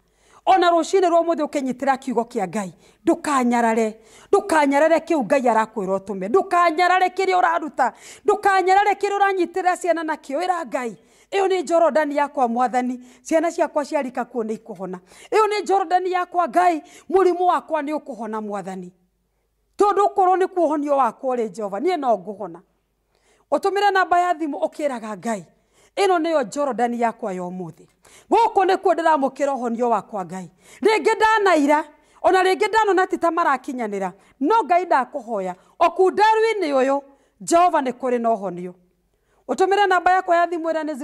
ona rũcinĩ rwa ũmũthĩ ũkĩnyitĩra kiugo kĩa ngai ndũkanyarare ndũkanyarare kĩu ngai arakwĩra ũtũme ndũkanyarare kĩrĩa ũraruta ndũkanyarare kĩrĩa ũranyitĩrĩra ciana nakĩo ra ngai iyo ni jorodani yakwa mwathani ciana ciakwa ciarika kuo ni ikuhona iyo ni jorodani yakwa ngai murimu wakwa ni ukuhona mwathani tondu ukorwo ni kuohonio wakwa uri jehova niä no nguhona utumire namba ya thimu ukiraga ngai ino niyo jorodani yakwa ya umuthi guku nikuo ndiramukira uhonio wakwa ngai ringi ndanaira ona ringi ndanona ti ta marakinyanira no ngai ndakuhoya okundarwi-ini uyu jehova ni kuri na uhonio utumire namba yakwa ya thimu ĩrĩa nĩ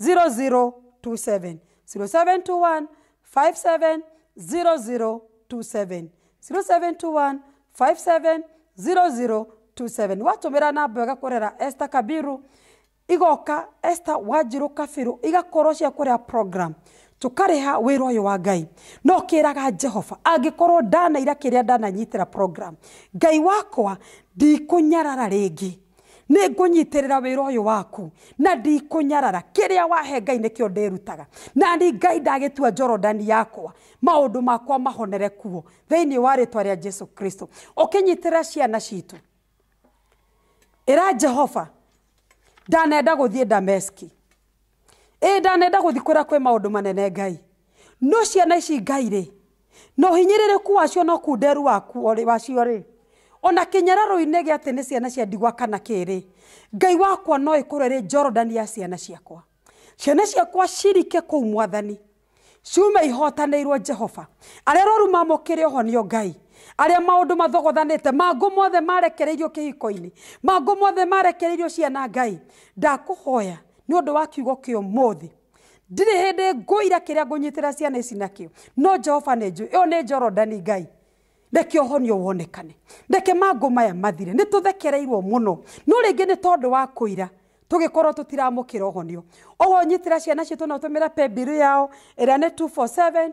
0721 570027 0721 570027 0721 570027 watũmĩra namba ĩgakwĩrĩra Esther Kabiru igoka Esther wanjiru kabiru igakorwo cia kuria program tukariha wira uyu wa ngai no kiraga jehova angikorwo ndanaira kiria ndananyitira program ngai wakwa ndikunyarara ringi nä ngå nyitä rä ra wä ra å yå waku na ndikå nyarara kä rä a wahe ngai nä kä o ndä rutaga nani ngai ndagä tua jorodani yakwa maå ndå makwa mahonere kuo thä inä wa rä twa rä a jesu kristo å kä nyitä ra ciana citå ä ra jehova ndanenda gå thiä dameski ä ndanenda gå thiä kå rä a kwä maå ndå manene ngai no ciana ici ngai rä no hinyä rä rä ku wacio no kunderu wacio rä ona kinyararo-inä gä atä nä ciana cia ndigwa kana kiri ngai wakwa no ä ri jordan ya ciana ciakwa ciana ciakwa cirike kå u mwathani ciume ihotanä irwo jehova arä roru mamukire kä ohonio ngai arä maundu mathogothanite mangu mothe marekereirio irio kä hiko mothe marekereirio ciana ngai ndakå hoya nä å wa kiugo kio muthi ndiri hä ndä kiria ngunyitira ciana ici nakio no jehova ne njå ä yo jorodani ngai reke ũhonio wonekane reke mangũ maya mathire nĩ tũthekereirwo mũno no rĩngĩ nä tondå wa kũira tũgĩkorwo tũtiramũkĩra ũhonio ũguo nyitĩra ciana citũ na ũtũmĩra pembirũ yao ĩrĩa nĩ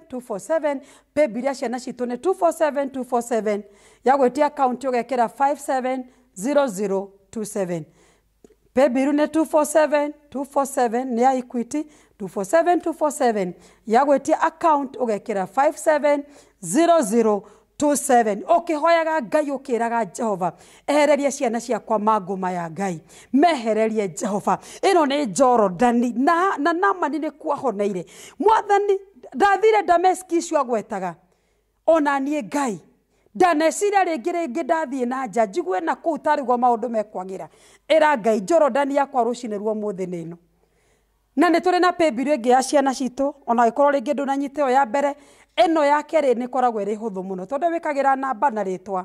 247 pembirũ ya ciana citũ nĩ 247 ya gwĩtia akaunti ũgekĩra 570027 pembirũ nĩ 247 nĩ ya equity 247 ya gwĩtia akaunti ũgekĩra 570027 27 ũkĩhoyaga ngai ũkĩraga jehova ehereria ciana ciakwa mangũma ya ngai mehererie jehova ĩno nĩ jorodani na, na namani nĩ kwahoneire mwathani ndathire dameski icio agwetaga ona niĩ ngai ndaneciria rĩngĩ rĩngĩ ndathiĩ na nja njigue na kũu tarĩgwo maũndũ mekwagĩra ĩra ngai jorodani yakwa rũcinĩrwo mũthĩ nĩ ĩno na nĩ tũrĩ na pĩmbirũ ĩngĩ ya ciana citũ ona gĩkorwo rĩngĩ ndũnanyita ĩyo ya mbere eno ya kerĩ nĩ ĩkoragwo ĩrĩ hũthũ mũno tondũ wĩkagĩra namba na rĩtwa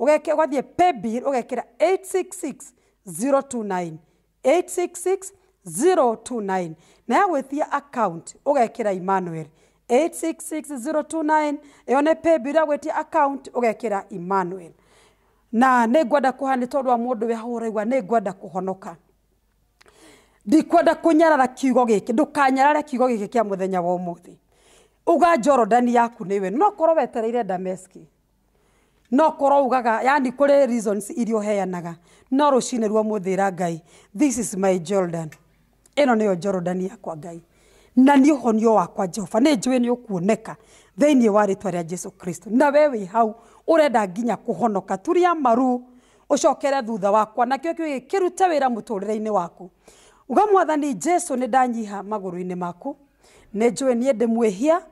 ũgathiĩ paybill ũgekĩra 866029 866029 na ya gwĩtia account ũgekĩra Emmanuel 866029 ĩyo nĩ paybill ya gwĩtia account ũgekĩra Emmanuel na nĩ ngwenda kuhani nĩ wa mũndũ wĩ hau ũraigua nĩ ngwenda kuhonoka ndikwenda kũnyarara kiugo gĩkĩ ndũkanyarare kiugo gĩkĩ kia mũthenya wa ũmũthĩ uga njoro ndani yaku nä we no korwo wetereire dameski no korwo ugaga yani kuri reasons iria uheanaga no rucine rwa muthira ngai this is my jordan ino niyo jorodani yakwa ngai na nä å honio wakwa jehova nä njå ä nä å kuoneka thäinä wa rä rä a jesu kristo na we wä hau å renda nginya kå honoka turia maru å cokere thutha wakwa na kä o kä kä rute wä ra må waku uga mwathani jesu nä ndanyiha magå rå-inä maku nä njå ä niä ndä mwä hia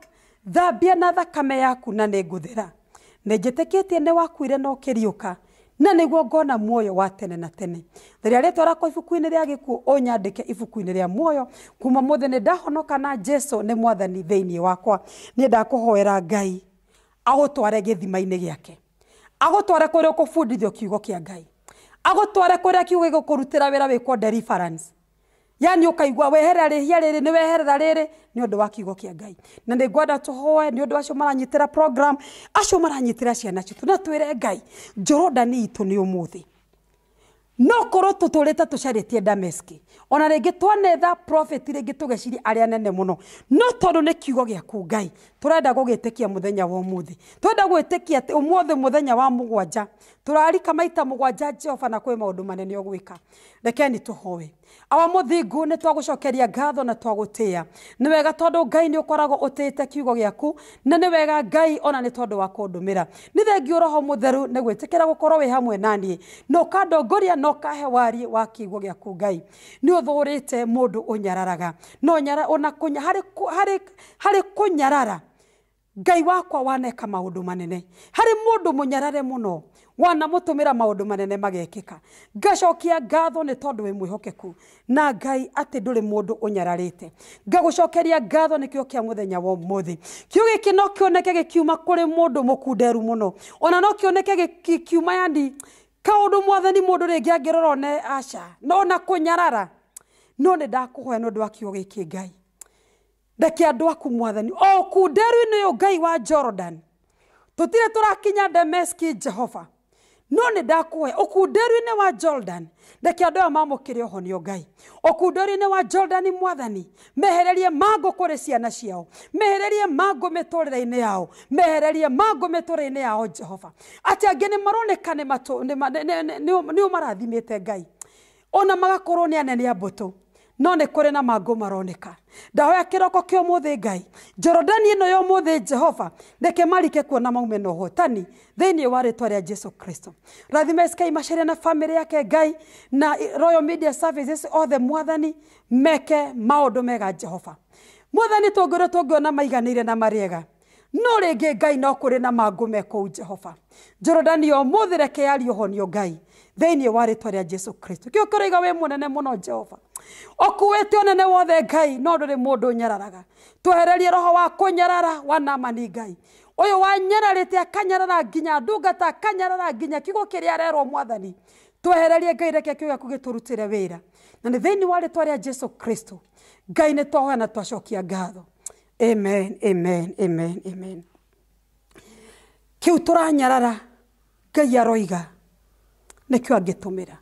thambia na thakame yaku na nä ngå thä ra nä njä tä kä tie nä wakuire å kä riå na guo ngona muoyo wa tene na tene rĩrĩa rĩtwa rakwa ibuku-inĩ rĩa gĩkuũ ũnyandĩke ibuku rä a muoyo kuma mũthĩ nä ndahonoka na jesu nä mwathani thĩinĩ wakwa nĩ ndakũhoera ngai agå gĩthima-inĩ gĩake agũtware kũrĩa ũkũbundithio kiugo kĩa ngai agũtware kũrĩa kiugo gĩgũkũrutĩra wĩra wĩkwo deliverance yani ukaigua weherera rihia riri ni weherera riri ni undu wa kiugo kia ngai na ni ngwenda tuhoe ni undu acio maranyitira program acio maranyitira ciana citu na twire ngai jorodani itu ni umuthi no korwo tuturite tucaritie dameski ona ringi twanetha profeti ringi tugeciria aria nene muno no tondu ni kiugo giaku ngai turenda gugitikia muthenya wa umuthi twenda gwitikia ati umuthi muthenya wa mugwanja turarika maita mugwanja jehova na kwi maundu manene ugwika rekeni tuhoe awa muthingu nä twagå ngatho na twagå nä wega tondå ngai nä å koragwo å tä te kiugo gä na nä wega ngai ona nä tondå wa kå ndå mä ra nä thengiå roho må theru nä gwä tä kä ra gå korwo wä hamwe naniä na å kandongoria na å kahe wariä wa kiugo gä aku ngai nä å thå rä te må ndå å nyararaga no harä kå nyarara ngai wakwa waneka maundu manene hari mundu munyarare muno wana mutumira maundu manene magekika ngacokia ngatho ni tondu wi mwihokeku na ngai ati nduri mundu unyararite ngagucokeria ngatho nikio kia muthenya wa muthi kio giki no kioneke gikiuma kuri mundu mukunderu muno ona no kioneke gikiuma yani kaundu mwathani mundu ringi angirora one aca no na kunyarara no ni ndakuhoya ni undu wa kio giki ngai ndeke andå aku mwathani o ku nderu-inä yå ngai wa jordan tå tirä tå rakinya demeski jehova no nä ndakåhe å kuu nderu-inä wa jordan ndeke andå aya mamå kä re å honio ngai å kuu nderu-inä wa jordani mwathani mehererie mangå kå ciana ciao mehererie mangå mä tå rä yao mehererie mangå mä tå rä-inä yao jehova atä angä nä maroneka nä å marathimä te ngai ona magakorwo nä anene a mbå no nä kå rä na mangå maroneka ndahoya kä roko kä å må thä ngai jorodani ä no yo må thä jehova reke marike kuona maume na å hotani thä iniä wa rä twa rä a jesu kristo rathime skai macaria na bamä rä yake ngai na royal media services othe mwathani meke maå ndå mega jehova mwathani tå ngä rä tå ngä ona maiganä ire na marä no rä ngä ngai no kå rä na mangå mekå u jehova jorodani yo må thä reke yario honio ngai thä wa rä twa rä a jesu kristo kä å kä raiga wä må nene må no jehova okuä te å nene wothe ngai no ndå rä må ndå nyararaga twehererie roho wa kå nyarara wa namani ngai å yå wanyararä te akanyarara nginya ndungata akanyarara nginya kigo kä rä a arerwo mwathani twehererie ngai reke kä å gä ku gä tå rutä re wä ra na nä thä wa rä twa rä a jesu kristo ngai nä twahoya na twacokia ngatho amen amen amen amen kä u tå ranyarara ngai aroiga nĩkĩo angĩtũmĩra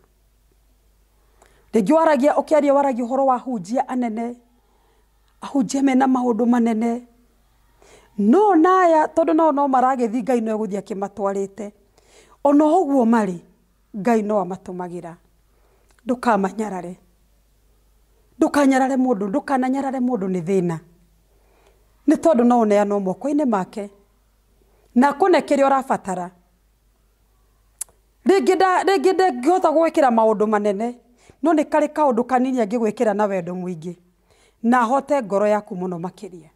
rĩngĩ waragia ũkĩaria waragia ũhoro wa ahunjia anene ahunjia mena maũndũ manene no naya tondũ nao no maragĩthiĩ ngai no guthia kimatwarite ona ũguo mari ngai no amatumagira ndũkamanyarare ndũkanyarare mundu ndũkananyarare mundu ni thina ni tondũ no ũneanwo moko-inĩ make na kune kĩrĩa ũrabatara rĩngĩ ndĩngĩhota gwĩkĩra maũndũ manene no nĩ karĩ kaũndũ kanini angĩgwĩkĩra na wendo mũingĩ na hote ngoro yaku mũno makĩria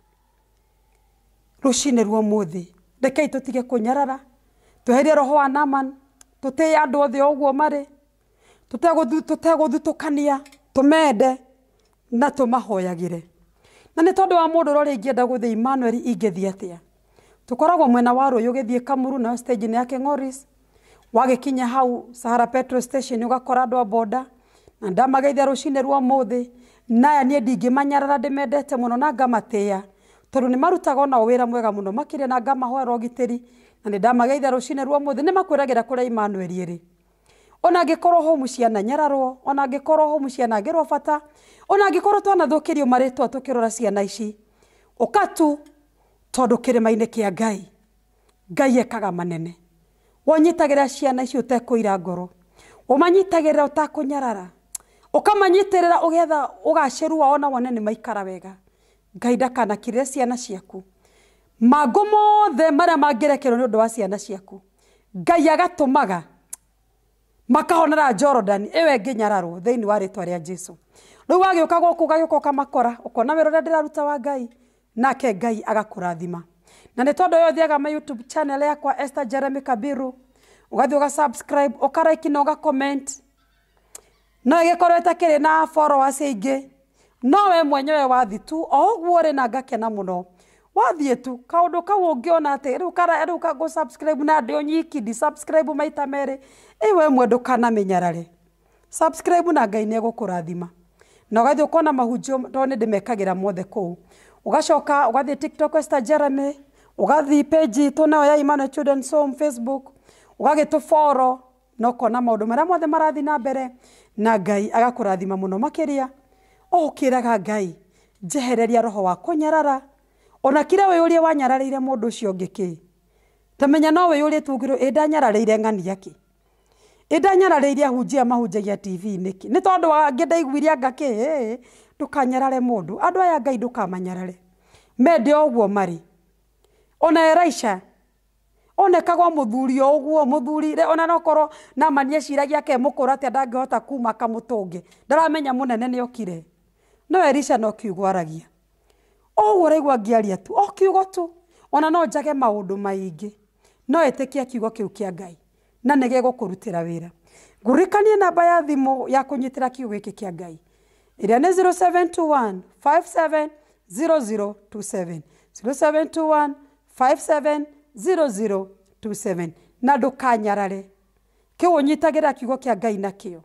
rũcinĩ ruo mũthĩ rekei tũtige kũnyarara tweherie roho wa naman tũtĩĩ andũ othe ũguo marĩ tũtegũthutũkania tũmende na tũmahoyagĩre na nĩ tondũ wa mũndũ ũrĩa ingĩenda gũthiĩ Emmanuel ingĩthiĩ atĩa tũkoragwo mwena wa rũĩ ũgĩthiĩ Kamuru nayo stage-inĩ ya King'oris wagikinya hau sahara petrol station ugakora andu boda na ndamageithia rucine rwa muthi naya niä ndingämanyarara ndä mendete må no na ngamatä tondå ni marutaga na wira mwega muno no na ngama ho gitä ri na ni ndamageithia rå cinä rwa muthi ni makwiragira makwä ragä ra imanueli rä ona angä ho homu ciana nyararwo ona angä ho homu ciana ngä rwo bata ona angä korwo twanathå kä rio marä ciana ici ukatu ka tu tondå kä rä ma ngai ngai ekaga manene wanyitagirira ciana icio ũtekwĩira ngoro ũmanyitagĩrĩra ũtakũnyarara ũkamanyitĩrĩra ũgetha ũgacĩru wao na wone nĩ maikara wega ngai ndakanakirĩre ciana ciaku mangũ mothe marĩa mangĩrekerwo nĩ ũndũ wa ciana ciaku ngai agatũmaga makahonera jorodani ĩyo ĩngĩnyararwo thĩinĩ wa rĩtwa rĩa jesu rĩu wagĩũka gũkũ ũgagĩũka ũkamakora ũkona wĩra ũrĩa ndĩraruta wa ngai nake ngai agakũrathima na ni tondå yo thiaga ma youtube channel yakwa Esther Jeremy Kabiru ugathi uga subscribe ukara na uga comment no ĩgĩkoretwo kĩrĩ na followers aingĩ no we mwenye we wathi tu o ũguo ũrĩ na ngakena mũno wathiĩ tu kaũndũ kau ũngĩona atĩ rĩu kara rĩu go subscribe na ndĩ nyiki di subscribe maita merĩ ĩ we mwendũ kana mĩnyarare subscribe na ngai nĩegũkũrathima na ũgathiĩ ukona mahunjio tondũ nĩ ndĩmekagĩra mothe kũu ũgacoka ũgathiĩ tiktok Esther Jeremy ugathi page itå nayo ya imano children som facebook ugagä tå boro na å kona maå ndå marä a mothe marathi na mbere na ngai agakå rathima må no makä rä a å ngai njehereria roho wa kå nyarara ona kira wä å rä a wanyarare ire må ndå å cio ngä kä tamenya no wä å rä a tugirå ä ndanyararä ire ngania kä ä ndanyararä ire ahunjia mahunjagia tv nä kä nä tondå angä ndaiguire anga kä ndå kanyarare må ndå andå aya ngai ndå kamanyarare mende å guo marä ona eraisha onekagwo muthuri o guo muthuri ona nokorwo na manie ciragia ke mukuru atia ndangihota kuma kamutungi ndaramenya munene ni okire no erisha no kiugo aragia oguo raigua ngiaria tu o kiugo tu ona no njage maundu maingi no itikia kiugo kiu kia ngai na nä gegå kå rutä ra wä ra ngurikanie namba ya thimå ya kå nyitä ra kiugo gä kä kä a ngai ä rä a nä 0721 570027 0721 570027 na ndũkanyarare kĩu ũnyitagĩra kiugo kĩa ngai nakĩo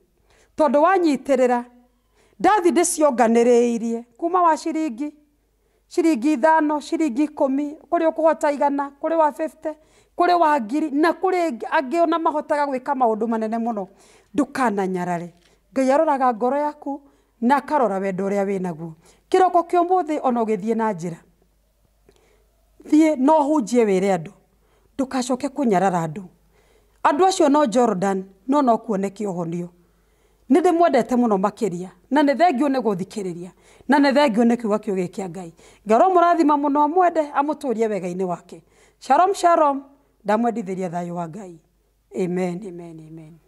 tondũ wanyitĩrĩra ndathi ndĩcionganĩrĩirie kuma wa ciringi ciringi ithano ciringi ikũmi kuri ũkũhota igana kuri wa 50 kuri wa ngiri na kuri angĩ ona mahotaga gwika maundu manene muno ndũkananyarare ngai aroraga ngoro yaku na akarora wendo ũrĩa wĩnaguo kiroko kĩa ũmũthĩ ona ũgĩthiĩ na njira thiä no hunjie wä re andå ndå kacoke kå nyarara andå andå acio no jordan no no kuoneke honio nä ndä mwendete må no makä ria na nä thengio nä gå thikä rä ria na nä thengio nä kiuga kä å gä kä a ngai ngaro må rathima må no amwende amå tå rie wega-inä wake sharom sharom ndamwendithä ria thayå wa ngai amen amen amen